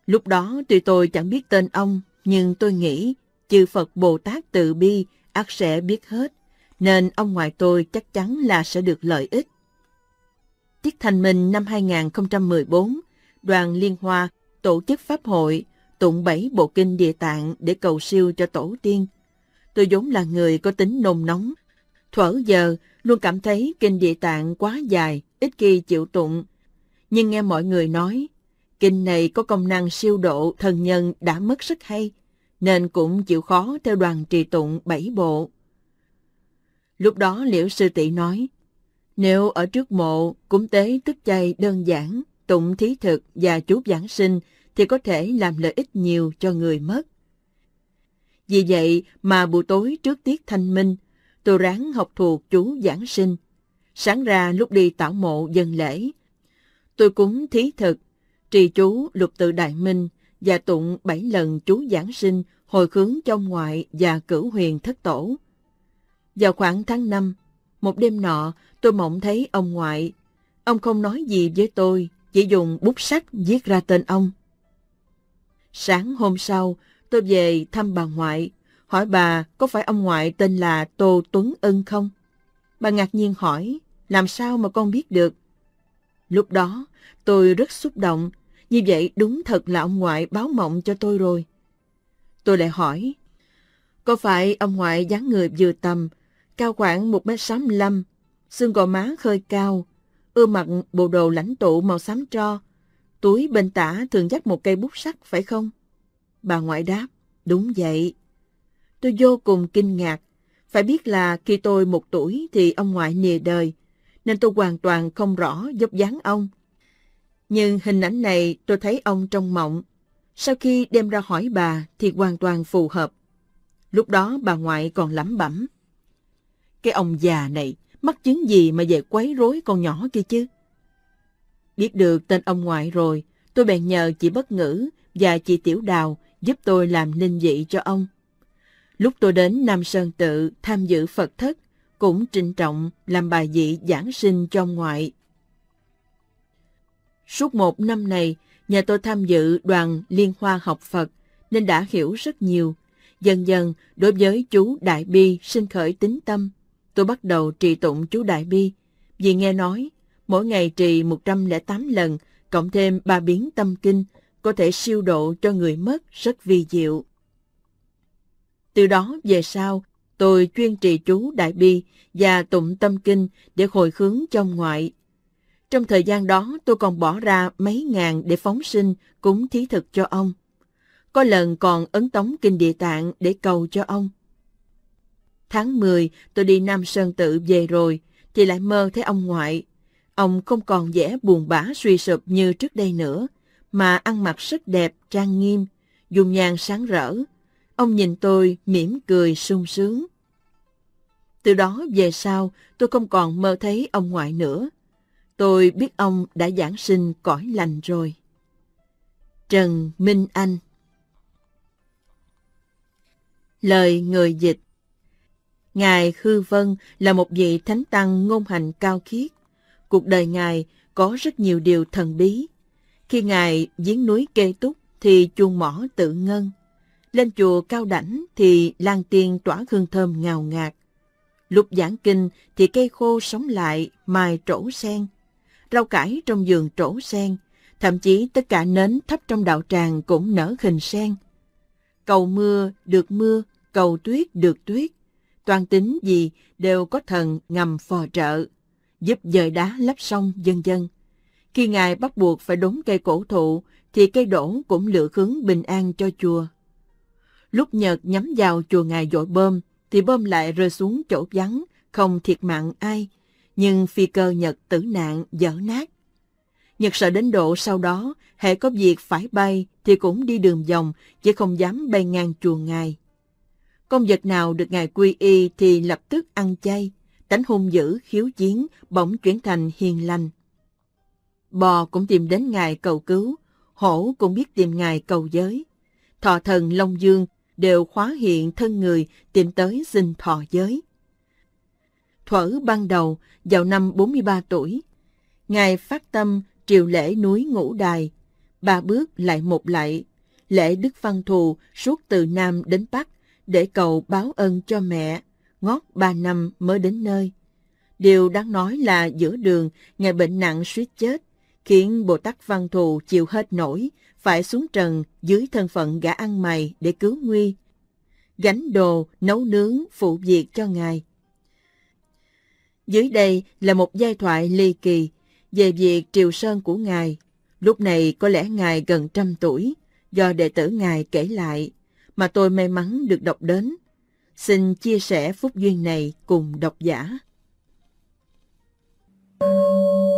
Lúc đó tuy tôi chẳng biết tên ông, nhưng tôi nghĩ chư Phật Bồ Tát từ bi ác sẽ biết hết, nên ông ngoại tôi chắc chắn là sẽ được lợi ích. Tiết Thành Minh năm 2014, đoàn Liên Hoa tổ chức Pháp hội tụng bảy bộ kinh địa tạng để cầu siêu cho tổ tiên. Tôi vốn là người có tính nôn nóng. Thuở giờ, luôn cảm thấy kinh địa tạng quá dài, ít khi chịu tụng. Nhưng nghe mọi người nói, kinh này có công năng siêu độ thần nhân đã mất sức hay, nên cũng chịu khó theo đoàn trì tụng bảy bộ. Lúc đó Liễu Sư Tỷ nói, nếu ở trước mộ, cúng tế tức chay đơn giản, tụng thí thực và chú giảng sinh thì có thể làm lợi ích nhiều cho người mất. Vì vậy mà buổi tối trước tiết thanh minh, tôi ráng học thuộc chú giảng sinh. Sáng ra lúc đi tảo mộ dân lễ, tôi cúng thí thực, trì chú lục tự đại minh và tụng bảy lần chú giảng sinh hồi hướng trong ngoại và cử huyền thất tổ. Vào khoảng tháng 5, một đêm nọ, tôi mộng thấy ông ngoại. Ông không nói gì với tôi, chỉ dùng bút sắt viết ra tên ông. Sáng hôm sau, tôi về thăm bà ngoại, hỏi bà có phải ông ngoại tên là Tô Tuấn Ân không? Bà ngạc nhiên hỏi, làm sao mà con biết được? Lúc đó, tôi rất xúc động, như vậy đúng thật là ông ngoại báo mộng cho tôi rồi. Tôi lại hỏi, có phải ông ngoại dáng người vừa tầm, cao khoảng 1m65, xương gò má khơi cao, ưa mặc bộ đồ lãnh tụ màu xám tro, túi bên tả thường dắt một cây bút sắt phải không? Bà ngoại đáp, đúng vậy. Tôi vô cùng kinh ngạc, phải biết là khi tôi một tuổi thì ông ngoại nìa đời, nên tôi hoàn toàn không rõ dốc dáng ông. Nhưng hình ảnh này tôi thấy ông trong mộng. Sau khi đem ra hỏi bà thì hoàn toàn phù hợp. Lúc đó bà ngoại còn lẩm bẩm. Cái ông già này mắc chứng gì mà về quấy rối con nhỏ kia chứ? Biết được tên ông ngoại rồi, tôi bèn nhờ chị Bất Ngữ và chị Tiểu Đào giúp tôi làm linh dị cho ông. Lúc tôi đến Nam Sơn Tự tham dự Phật thất, cũng trịnh trọng làm bài dị giảng sinh cho ông ngoại. Suốt một năm này, nhà tôi tham dự đoàn Liên Hoa học Phật nên đã hiểu rất nhiều. Dần dần, đối với chú Đại Bi sinh khởi tính tâm, Tôi bắt đầu trì tụng chú Đại Bi, vì nghe nói mỗi ngày trì 108 lần, cộng thêm ba biến tâm kinh, có thể siêu độ cho người mất rất vi diệu. Từ đó về sau, tôi chuyên trì chú Đại Bi và tụng tâm kinh để hồi hướng trong ngoại. Trong thời gian đó, tôi còn bỏ ra mấy ngàn để phóng sinh, cúng thí thực cho ông. Có lần còn ấn tống kinh địa tạng để cầu cho ông. Tháng 10, tôi đi Nam Sơn Tự về rồi, thì lại mơ thấy ông ngoại. Ông không còn vẻ buồn bã suy sụp như trước đây nữa, mà ăn mặc rất đẹp, trang nghiêm, dùng nhàn sáng rỡ. Ông nhìn tôi mỉm cười sung sướng. Từ đó về sau, tôi không còn mơ thấy ông ngoại nữa. Tôi biết ông đã giảng sinh cõi lành rồi. Trần Minh Anh Lời người dịch Ngài Khư Vân là một vị thánh tăng ngôn hành cao khiết. Cuộc đời Ngài có rất nhiều điều thần bí. Khi Ngài giếng núi kê túc thì chuông mỏ tự ngân. Lên chùa cao đảnh thì lan tiên tỏa hương thơm ngào ngạt. Lúc giảng kinh thì cây khô sống lại, mài trổ sen. Rau cải trong giường trổ sen, thậm chí tất cả nến thấp trong đạo tràng cũng nở hình sen. Cầu mưa được mưa, cầu tuyết được tuyết, toàn tính gì đều có thần ngầm phò trợ, giúp dời đá lấp sông dân dân. Khi Ngài bắt buộc phải đốn cây cổ thụ, thì cây đổ cũng lựa hướng bình an cho chùa. Lúc Nhật nhắm vào chùa Ngài dội bơm, thì bơm lại rơi xuống chỗ vắng, không thiệt mạng ai, nhưng phi cơ Nhật tử nạn dở nát. Nhật sợ đến độ sau đó, hệ có việc phải bay thì cũng đi đường vòng, chứ không dám bay ngang chùa ngài. Con vật nào được Ngài quy y thì lập tức ăn chay, tánh hung dữ, khiếu chiến, bỗng chuyển thành hiền lành. Bò cũng tìm đến Ngài cầu cứu, hổ cũng biết tìm Ngài cầu giới. Thọ thần Long Dương đều khóa hiện thân người tìm tới xin thọ giới. Thuở ban đầu, vào năm 43 tuổi, Ngài phát tâm triều lễ núi Ngũ Đài, ba bước lại một lại, lễ Đức Văn Thù suốt từ Nam đến Bắc để cầu báo ơn cho mẹ, ngót ba năm mới đến nơi. Điều đáng nói là giữa đường, ngài bệnh nặng suýt chết, khiến Bồ Tát Văn Thù chịu hết nổi, phải xuống trần dưới thân phận gã ăn mày để cứu nguy. Gánh đồ, nấu nướng, phụ việc cho ngài. Dưới đây là một giai thoại ly kỳ về việc triều sơn của ngài. Lúc này có lẽ ngài gần trăm tuổi, do đệ tử ngài kể lại mà tôi may mắn được đọc đến. Xin chia sẻ phúc duyên này cùng độc giả. Thank you.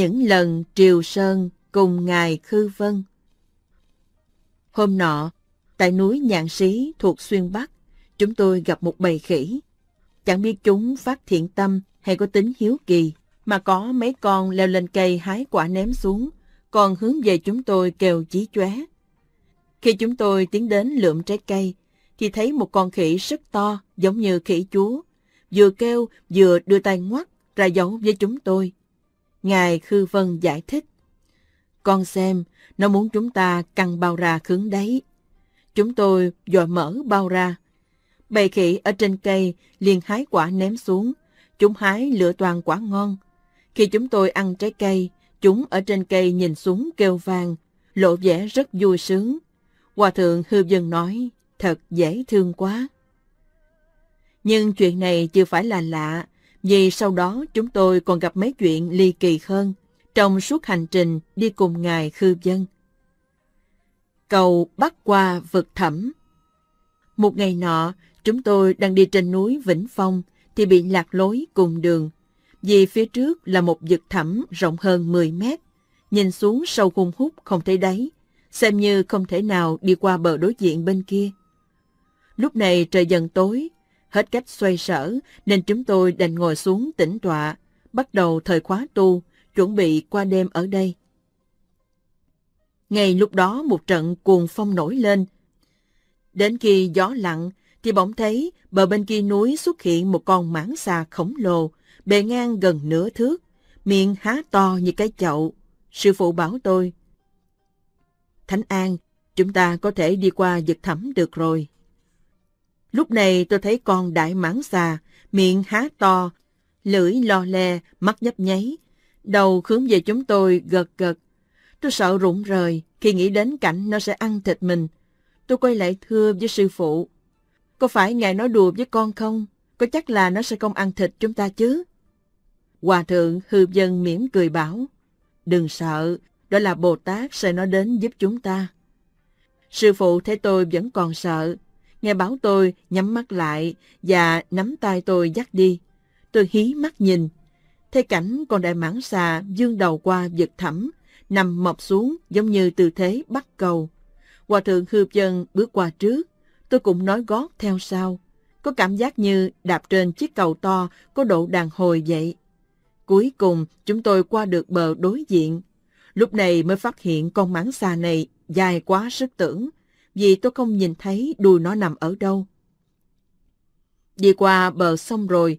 những lần Triều Sơn cùng Ngài Khư Vân. Hôm nọ, tại núi Nhạn Sĩ thuộc Xuyên Bắc, chúng tôi gặp một bầy khỉ. Chẳng biết chúng phát thiện tâm hay có tính hiếu kỳ, mà có mấy con leo lên cây hái quả ném xuống, còn hướng về chúng tôi kêu chí chóe. Khi chúng tôi tiến đến lượm trái cây, thì thấy một con khỉ rất to giống như khỉ chúa, vừa kêu vừa đưa tay ngoắt ra giấu với chúng tôi. Ngài Khư Vân giải thích. Con xem, nó muốn chúng ta căng bao ra khứng đấy. Chúng tôi dội mở bao ra. Bầy khỉ ở trên cây liền hái quả ném xuống. Chúng hái lựa toàn quả ngon. Khi chúng tôi ăn trái cây, chúng ở trên cây nhìn xuống kêu vang, lộ vẻ rất vui sướng. Hòa thượng Hư Dân nói, thật dễ thương quá. Nhưng chuyện này chưa phải là lạ vì sau đó chúng tôi còn gặp mấy chuyện ly kỳ hơn trong suốt hành trình đi cùng Ngài Khư Dân. Cầu bắt qua vực thẳm Một ngày nọ, chúng tôi đang đi trên núi Vĩnh Phong thì bị lạc lối cùng đường vì phía trước là một vực thẳm rộng hơn 10 mét. Nhìn xuống sâu hung hút không thấy đáy, xem như không thể nào đi qua bờ đối diện bên kia. Lúc này trời dần tối, Hết cách xoay sở, nên chúng tôi đành ngồi xuống tĩnh tọa, bắt đầu thời khóa tu, chuẩn bị qua đêm ở đây. Ngay lúc đó một trận cuồng phong nổi lên. Đến khi gió lặng, thì bỗng thấy bờ bên kia núi xuất hiện một con mãng xà khổng lồ, bề ngang gần nửa thước, miệng há to như cái chậu. Sư phụ bảo tôi, Thánh An, chúng ta có thể đi qua vực thẳm được rồi. Lúc này tôi thấy con đại mãng xà, miệng há to, lưỡi lo le, mắt nhấp nháy. Đầu khướng về chúng tôi gật gật. Tôi sợ rụng rời khi nghĩ đến cảnh nó sẽ ăn thịt mình. Tôi quay lại thưa với sư phụ. Có phải ngài nói đùa với con không? Có chắc là nó sẽ không ăn thịt chúng ta chứ? Hòa thượng hư dân mỉm cười bảo. Đừng sợ, đó là Bồ Tát sẽ nói đến giúp chúng ta. Sư phụ thấy tôi vẫn còn sợ, nghe báo tôi nhắm mắt lại và nắm tay tôi dắt đi. Tôi hí mắt nhìn. Thấy cảnh con đại mãng xà dương đầu qua vực thẳm, nằm mập xuống giống như tư thế bắt cầu. Hòa thượng hư chân bước qua trước, tôi cũng nói gót theo sau. Có cảm giác như đạp trên chiếc cầu to có độ đàn hồi vậy. Cuối cùng, chúng tôi qua được bờ đối diện. Lúc này mới phát hiện con mãng xà này dài quá sức tưởng, vì tôi không nhìn thấy đuôi nó nằm ở đâu. Đi qua bờ sông rồi,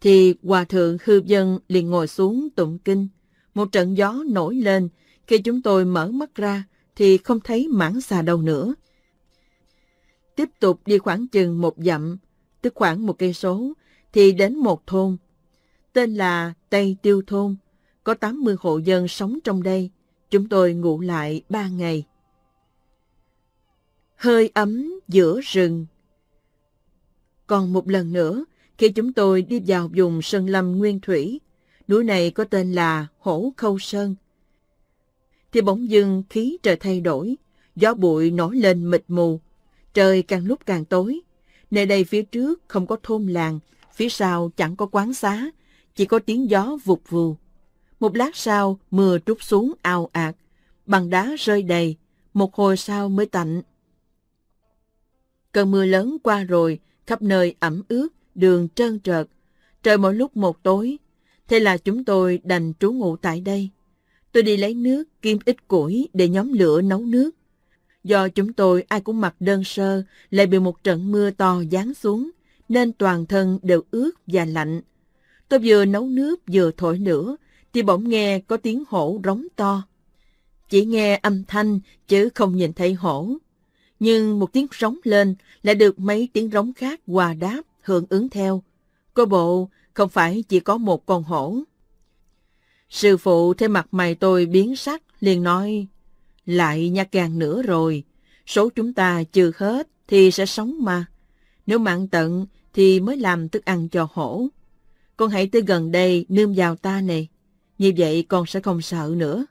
thì Hòa Thượng Hư Dân liền ngồi xuống tụng kinh. Một trận gió nổi lên, khi chúng tôi mở mắt ra thì không thấy mảng xà đâu nữa. Tiếp tục đi khoảng chừng một dặm, tức khoảng một cây số, thì đến một thôn. Tên là Tây Tiêu Thôn, có 80 hộ dân sống trong đây. Chúng tôi ngủ lại ba ngày hơi ấm giữa rừng. Còn một lần nữa, khi chúng tôi đi vào vùng sơn lâm nguyên thủy, núi này có tên là Hổ Khâu Sơn, thì bỗng dưng khí trời thay đổi, gió bụi nổi lên mịt mù, trời càng lúc càng tối. Nơi đây phía trước không có thôn làng, phía sau chẳng có quán xá, chỉ có tiếng gió vụt vù. Một lát sau, mưa trút xuống ao ạt, bằng đá rơi đầy, một hồi sau mới tạnh. Cơn mưa lớn qua rồi, khắp nơi ẩm ướt, đường trơn trượt Trời mỗi lúc một tối, thế là chúng tôi đành trú ngụ tại đây. Tôi đi lấy nước, kim ít củi để nhóm lửa nấu nước. Do chúng tôi ai cũng mặc đơn sơ, lại bị một trận mưa to giáng xuống, nên toàn thân đều ướt và lạnh. Tôi vừa nấu nước vừa thổi lửa, thì bỗng nghe có tiếng hổ rống to. Chỉ nghe âm thanh chứ không nhìn thấy hổ nhưng một tiếng rống lên lại được mấy tiếng rống khác hòa đáp, hưởng ứng theo. Cô bộ không phải chỉ có một con hổ. Sư phụ thấy mặt mày tôi biến sắc, liền nói, lại nha càng nữa rồi, số chúng ta chưa hết thì sẽ sống mà. Nếu mạng tận thì mới làm thức ăn cho hổ. Con hãy tới gần đây nương vào ta này, như vậy con sẽ không sợ nữa.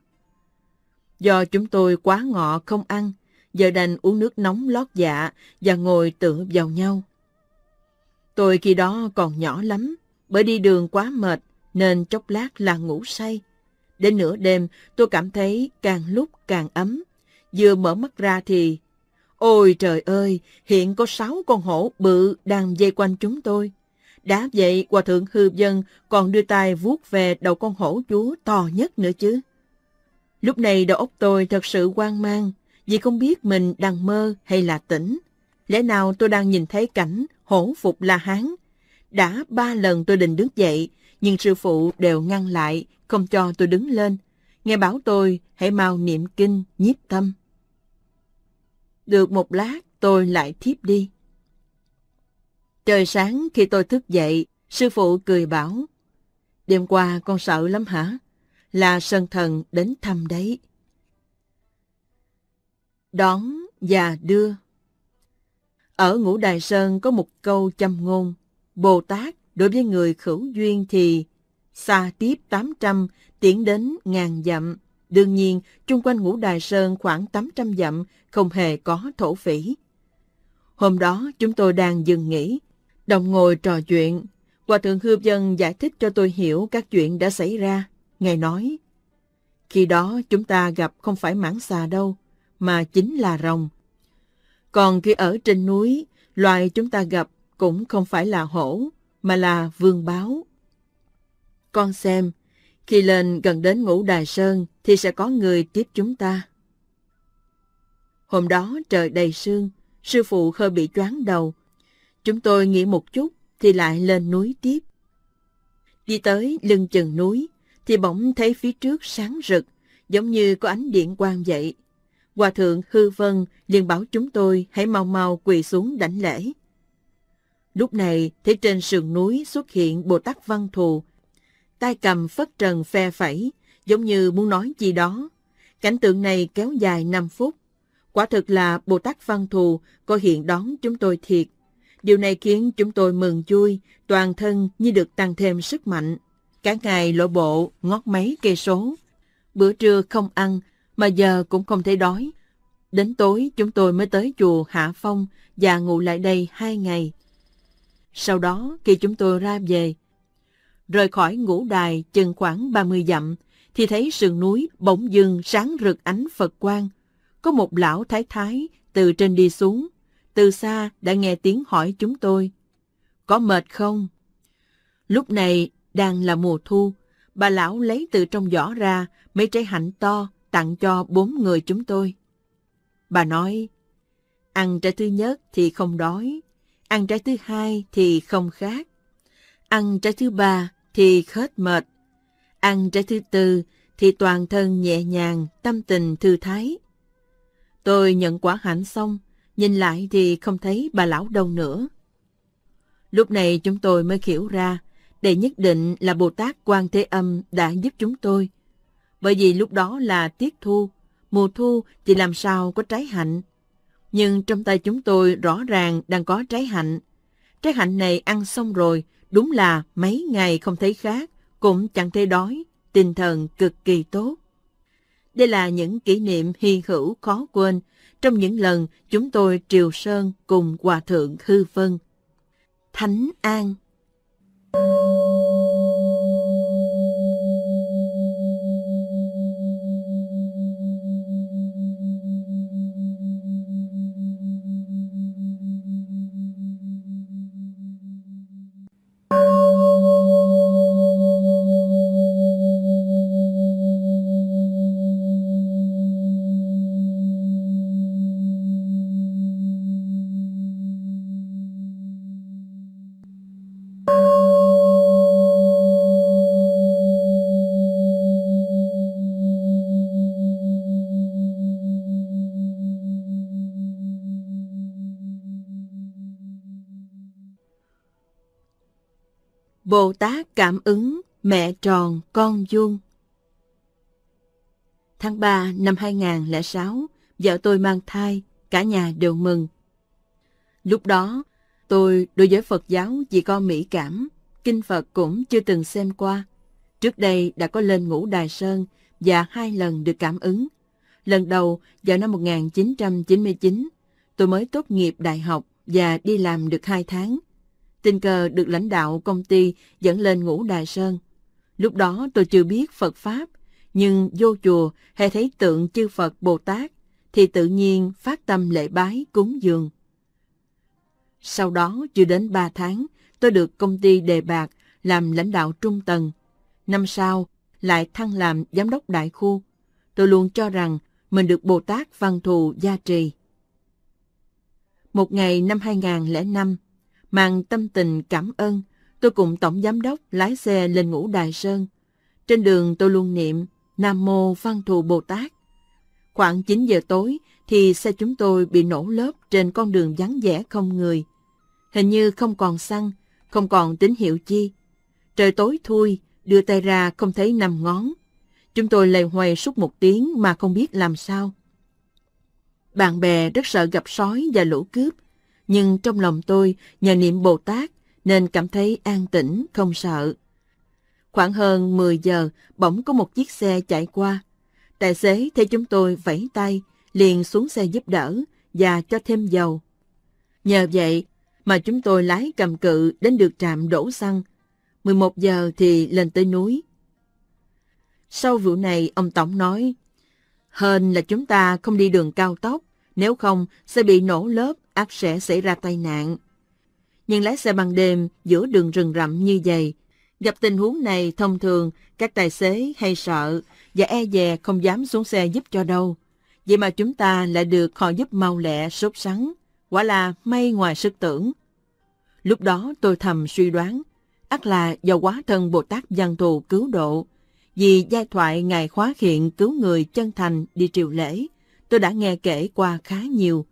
Do chúng tôi quá ngọ không ăn, giờ đành uống nước nóng lót dạ và ngồi tựa vào nhau. Tôi khi đó còn nhỏ lắm, bởi đi đường quá mệt nên chốc lát là ngủ say. Đến nửa đêm tôi cảm thấy càng lúc càng ấm. Vừa mở mắt ra thì... Ôi trời ơi, hiện có sáu con hổ bự đang dây quanh chúng tôi. Đã vậy, Hòa Thượng Hư Dân còn đưa tay vuốt về đầu con hổ chúa to nhất nữa chứ. Lúc này đầu óc tôi thật sự hoang mang vì không biết mình đang mơ hay là tỉnh. Lẽ nào tôi đang nhìn thấy cảnh hổ phục La Hán? Đã ba lần tôi định đứng dậy, nhưng sư phụ đều ngăn lại, không cho tôi đứng lên. Nghe bảo tôi hãy mau niệm kinh, nhiếp tâm. Được một lát, tôi lại thiếp đi. Trời sáng khi tôi thức dậy, sư phụ cười bảo, Đêm qua con sợ lắm hả? Là sơn thần đến thăm đấy đón và đưa. Ở Ngũ Đài Sơn có một câu châm ngôn, Bồ Tát đối với người khẩu duyên thì xa tiếp 800, tiến đến ngàn dặm. Đương nhiên, chung quanh Ngũ Đài Sơn khoảng 800 dặm, không hề có thổ phỉ. Hôm đó, chúng tôi đang dừng nghỉ, đồng ngồi trò chuyện. Hòa Thượng Hư Dân giải thích cho tôi hiểu các chuyện đã xảy ra. Ngài nói, khi đó chúng ta gặp không phải mãn xà đâu, mà chính là rồng. Còn khi ở trên núi, loài chúng ta gặp cũng không phải là hổ, mà là vương báo. Con xem, khi lên gần đến ngũ đài sơn thì sẽ có người tiếp chúng ta. Hôm đó trời đầy sương, sư phụ khơi bị choáng đầu. Chúng tôi nghỉ một chút thì lại lên núi tiếp. Đi tới lưng chừng núi thì bỗng thấy phía trước sáng rực, giống như có ánh điện quang vậy. Hòa thượng Hư Vân liền bảo chúng tôi hãy mau mau quỳ xuống đảnh lễ. Lúc này, thấy trên sườn núi xuất hiện Bồ Tát Văn Thù, tay cầm phất trần phe phẩy, giống như muốn nói gì đó. Cảnh tượng này kéo dài 5 phút. Quả thực là Bồ Tát Văn Thù có hiện đón chúng tôi thiệt. Điều này khiến chúng tôi mừng vui, toàn thân như được tăng thêm sức mạnh. Cả ngày lộ bộ, ngót mấy cây số. Bữa trưa không ăn, mà giờ cũng không thấy đói. Đến tối chúng tôi mới tới chùa Hạ Phong và ngủ lại đây hai ngày. Sau đó khi chúng tôi ra về, rời khỏi ngũ đài chừng khoảng 30 dặm, thì thấy sườn núi bỗng dưng sáng rực ánh Phật quang. Có một lão thái thái từ trên đi xuống, từ xa đã nghe tiếng hỏi chúng tôi. Có mệt không? Lúc này đang là mùa thu, bà lão lấy từ trong giỏ ra mấy trái hạnh to, tặng cho bốn người chúng tôi. Bà nói, ăn trái thứ nhất thì không đói, ăn trái thứ hai thì không khác, ăn trái thứ ba thì hết mệt, ăn trái thứ tư thì toàn thân nhẹ nhàng, tâm tình thư thái. Tôi nhận quả hạnh xong, nhìn lại thì không thấy bà lão đâu nữa. Lúc này chúng tôi mới hiểu ra, để nhất định là Bồ Tát Quan Thế Âm đã giúp chúng tôi bởi vì lúc đó là tiết thu, mùa thu thì làm sao có trái hạnh. Nhưng trong tay chúng tôi rõ ràng đang có trái hạnh. Trái hạnh này ăn xong rồi, đúng là mấy ngày không thấy khác, cũng chẳng thấy đói, tinh thần cực kỳ tốt. Đây là những kỷ niệm hy hữu khó quên trong những lần chúng tôi triều sơn cùng Hòa Thượng Hư Vân. Thánh An Thank you. Bồ Tát cảm ứng mẹ tròn con vuông. Tháng 3 năm 2006, vợ tôi mang thai, cả nhà đều mừng. Lúc đó, tôi đối với Phật giáo chỉ con mỹ cảm, kinh Phật cũng chưa từng xem qua. Trước đây đã có lên ngũ Đài Sơn và hai lần được cảm ứng. Lần đầu vào năm 1999, tôi mới tốt nghiệp đại học và đi làm được hai tháng tình cờ được lãnh đạo công ty dẫn lên ngũ Đài Sơn. Lúc đó tôi chưa biết Phật Pháp, nhưng vô chùa hay thấy tượng chư Phật Bồ Tát, thì tự nhiên phát tâm lễ bái cúng dường. Sau đó chưa đến 3 tháng, tôi được công ty đề bạc làm lãnh đạo trung tầng. Năm sau, lại thăng làm giám đốc đại khu. Tôi luôn cho rằng mình được Bồ Tát Văn Thù gia trì. Một ngày năm 2005, Mang tâm tình cảm ơn, tôi cùng Tổng Giám đốc lái xe lên ngũ Đài Sơn. Trên đường tôi luôn niệm Nam Mô phan Thù Bồ Tát. Khoảng 9 giờ tối thì xe chúng tôi bị nổ lớp trên con đường vắng vẻ không người. Hình như không còn xăng, không còn tín hiệu chi. Trời tối thui, đưa tay ra không thấy năm ngón. Chúng tôi lầy hoài suốt một tiếng mà không biết làm sao. Bạn bè rất sợ gặp sói và lũ cướp, nhưng trong lòng tôi nhờ niệm Bồ Tát nên cảm thấy an tĩnh, không sợ. Khoảng hơn 10 giờ, bỗng có một chiếc xe chạy qua. Tài xế thấy chúng tôi vẫy tay, liền xuống xe giúp đỡ và cho thêm dầu. Nhờ vậy mà chúng tôi lái cầm cự đến được trạm đổ xăng. 11 giờ thì lên tới núi. Sau vụ này, ông Tổng nói, hên là chúng ta không đi đường cao tốc, nếu không sẽ bị nổ lớp ắt sẽ xảy ra tai nạn. Nhưng lái xe ban đêm giữa đường rừng rậm như vậy, gặp tình huống này thông thường các tài xế hay sợ và e dè không dám xuống xe giúp cho đâu. Vậy mà chúng ta lại được họ giúp mau lẹ, sốt sắng. Quả là may ngoài sức tưởng. Lúc đó tôi thầm suy đoán, ắt là do quá thân Bồ Tát Giang Thù cứu độ. Vì giai thoại Ngài Khóa Hiện cứu người chân thành đi triều lễ, tôi đã nghe kể qua khá nhiều.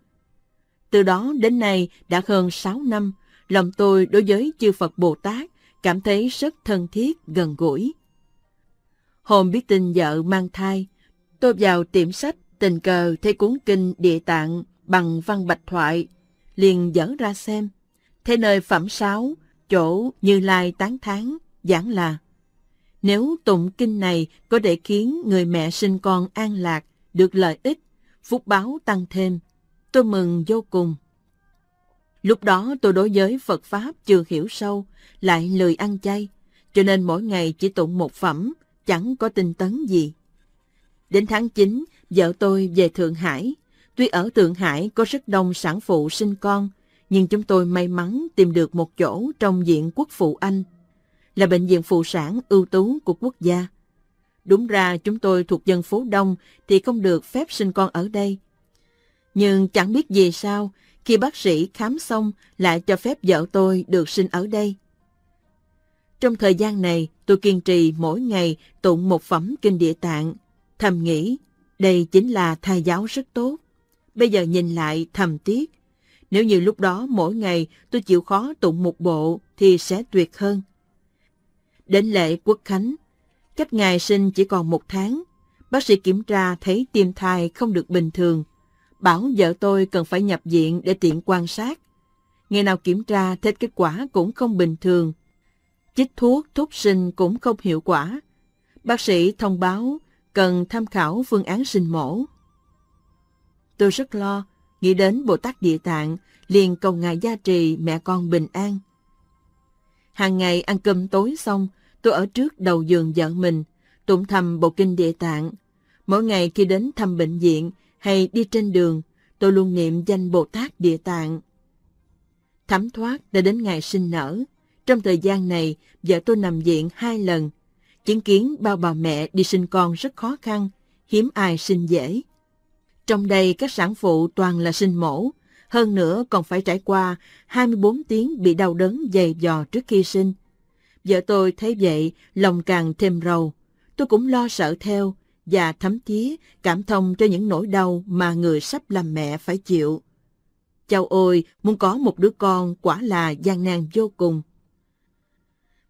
Từ đó đến nay đã hơn 6 năm, lòng tôi đối với chư Phật Bồ Tát cảm thấy rất thân thiết, gần gũi. Hôm biết tin vợ mang thai, tôi vào tiệm sách tình cờ thấy cuốn kinh địa tạng bằng văn bạch thoại, liền dẫn ra xem. Thế nơi phẩm sáu, chỗ như lai tán tháng, giảng là Nếu tụng kinh này có thể khiến người mẹ sinh con an lạc, được lợi ích, phúc báo tăng thêm, Tôi mừng vô cùng. Lúc đó tôi đối với Phật Pháp chưa hiểu sâu, lại lười ăn chay, cho nên mỗi ngày chỉ tụng một phẩm, chẳng có tinh tấn gì. Đến tháng 9, vợ tôi về Thượng Hải. Tuy ở Thượng Hải có rất đông sản phụ sinh con, nhưng chúng tôi may mắn tìm được một chỗ trong Viện Quốc Phụ Anh, là bệnh viện phụ sản ưu tú của quốc gia. Đúng ra chúng tôi thuộc dân phố đông thì không được phép sinh con ở đây, nhưng chẳng biết vì sao, khi bác sĩ khám xong lại cho phép vợ tôi được sinh ở đây. Trong thời gian này, tôi kiên trì mỗi ngày tụng một phẩm kinh địa tạng, thầm nghĩ đây chính là thai giáo rất tốt. Bây giờ nhìn lại thầm tiếc, nếu như lúc đó mỗi ngày tôi chịu khó tụng một bộ thì sẽ tuyệt hơn. Đến lễ quốc khánh, cách ngày sinh chỉ còn một tháng, bác sĩ kiểm tra thấy tim thai không được bình thường, bảo vợ tôi cần phải nhập viện để tiện quan sát. Ngày nào kiểm tra thế kết quả cũng không bình thường. Chích thuốc thuốc sinh cũng không hiệu quả. Bác sĩ thông báo cần tham khảo phương án sinh mổ. Tôi rất lo, nghĩ đến Bồ Tát Địa Tạng, liền cầu Ngài gia trì mẹ con bình an. Hàng ngày ăn cơm tối xong, tôi ở trước đầu giường vợ mình, tụng thầm bộ kinh Địa Tạng. Mỗi ngày khi đến thăm bệnh viện, hay đi trên đường, tôi luôn niệm danh Bồ Tát Địa Tạng. Thấm thoát đã đến ngày sinh nở. Trong thời gian này, vợ tôi nằm viện hai lần. Chứng kiến bao bà mẹ đi sinh con rất khó khăn, hiếm ai sinh dễ. Trong đây các sản phụ toàn là sinh mổ, hơn nữa còn phải trải qua 24 tiếng bị đau đớn dày dò trước khi sinh. Vợ tôi thấy vậy, lòng càng thêm rầu. Tôi cũng lo sợ theo, và thấm chí cảm thông cho những nỗi đau mà người sắp làm mẹ phải chịu. Châu ôi, muốn có một đứa con quả là gian nan vô cùng.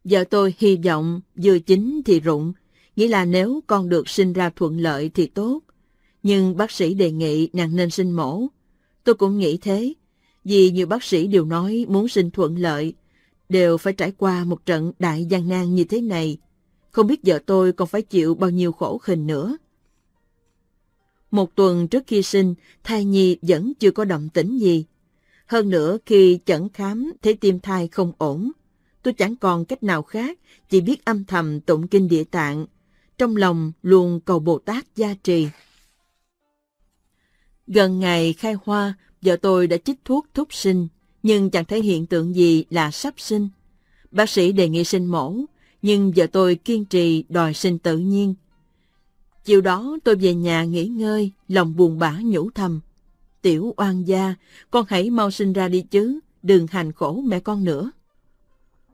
Vợ tôi hy vọng vừa chính thì rụng, nghĩa là nếu con được sinh ra thuận lợi thì tốt. Nhưng bác sĩ đề nghị nàng nên sinh mổ. Tôi cũng nghĩ thế, vì nhiều bác sĩ đều nói muốn sinh thuận lợi, đều phải trải qua một trận đại gian nan như thế này không biết vợ tôi còn phải chịu bao nhiêu khổ hình nữa. Một tuần trước khi sinh, thai nhi vẫn chưa có động tĩnh gì. Hơn nữa khi chẩn khám thấy tim thai không ổn, tôi chẳng còn cách nào khác, chỉ biết âm thầm tụng kinh địa tạng. Trong lòng luôn cầu Bồ Tát gia trì. Gần ngày khai hoa, vợ tôi đã chích thuốc thúc sinh, nhưng chẳng thấy hiện tượng gì là sắp sinh. Bác sĩ đề nghị sinh mổ, nhưng vợ tôi kiên trì đòi sinh tự nhiên. Chiều đó tôi về nhà nghỉ ngơi, lòng buồn bã nhủ thầm. Tiểu oan gia, con hãy mau sinh ra đi chứ, đừng hành khổ mẹ con nữa.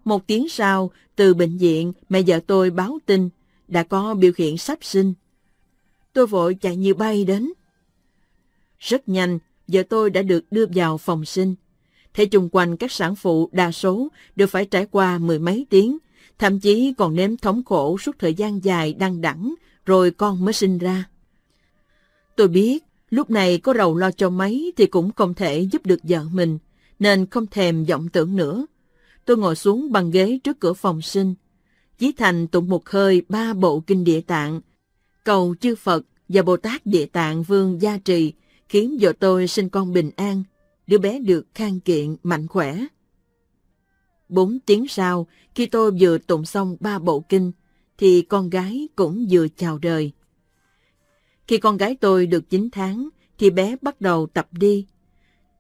Một tiếng sau, từ bệnh viện, mẹ vợ tôi báo tin, đã có biểu hiện sắp sinh. Tôi vội chạy như bay đến. Rất nhanh, vợ tôi đã được đưa vào phòng sinh. Thế chung quanh các sản phụ đa số đều phải trải qua mười mấy tiếng thậm chí còn nếm thống khổ suốt thời gian dài đăng đẳng, rồi con mới sinh ra. Tôi biết, lúc này có rầu lo cho mấy thì cũng không thể giúp được vợ mình, nên không thèm vọng tưởng nữa. Tôi ngồi xuống bằng ghế trước cửa phòng sinh. Chí Thành tụng một hơi ba bộ kinh địa tạng, cầu chư Phật và Bồ Tát địa tạng vương gia trì, khiến vợ tôi sinh con bình an, đứa bé được khang kiện, mạnh khỏe. Bốn tiếng sau, khi tôi vừa tụng xong ba bộ kinh, thì con gái cũng vừa chào đời. Khi con gái tôi được 9 tháng, thì bé bắt đầu tập đi.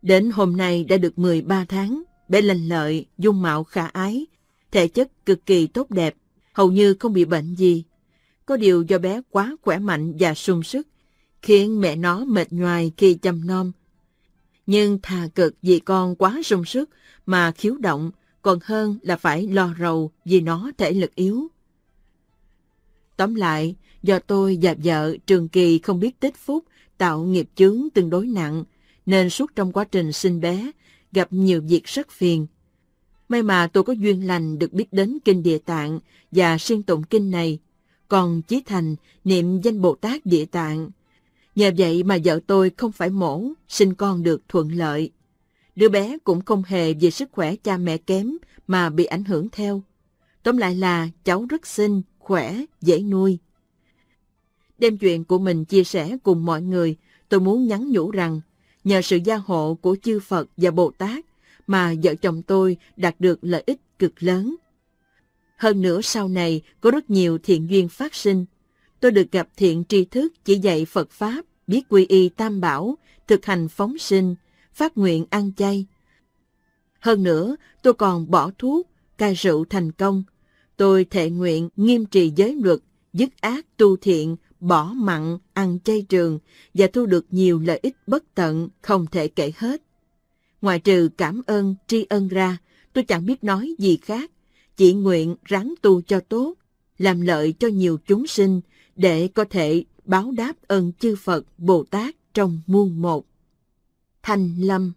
Đến hôm nay đã được 13 tháng, bé lành lợi, dung mạo khả ái, thể chất cực kỳ tốt đẹp, hầu như không bị bệnh gì. Có điều do bé quá khỏe mạnh và sung sức, khiến mẹ nó mệt nhoài khi chăm nom. Nhưng thà cực vì con quá sung sức mà khiếu động còn hơn là phải lo rầu vì nó thể lực yếu. Tóm lại, do tôi và vợ trường kỳ không biết tích phúc, tạo nghiệp chướng tương đối nặng, nên suốt trong quá trình sinh bé, gặp nhiều việc rất phiền. May mà tôi có duyên lành được biết đến Kinh Địa Tạng và xuyên tụng kinh này, còn Chí Thành niệm danh Bồ Tát Địa Tạng. Nhờ vậy mà vợ tôi không phải mổ, sinh con được thuận lợi. Đứa bé cũng không hề về sức khỏe cha mẹ kém mà bị ảnh hưởng theo. Tóm lại là cháu rất xinh, khỏe, dễ nuôi. Đem chuyện của mình chia sẻ cùng mọi người, tôi muốn nhắn nhủ rằng nhờ sự gia hộ của chư Phật và Bồ Tát mà vợ chồng tôi đạt được lợi ích cực lớn. Hơn nữa sau này có rất nhiều thiện duyên phát sinh. Tôi được gặp thiện tri thức chỉ dạy Phật Pháp, biết quy y tam bảo, thực hành phóng sinh, phát nguyện ăn chay. Hơn nữa, tôi còn bỏ thuốc, cai rượu thành công. Tôi thệ nguyện nghiêm trì giới luật, dứt ác tu thiện, bỏ mặn, ăn chay trường và thu được nhiều lợi ích bất tận không thể kể hết. Ngoài trừ cảm ơn, tri ân ra, tôi chẳng biết nói gì khác. Chỉ nguyện ráng tu cho tốt, làm lợi cho nhiều chúng sinh để có thể báo đáp ơn chư Phật, Bồ Tát trong muôn một. Thành Lâm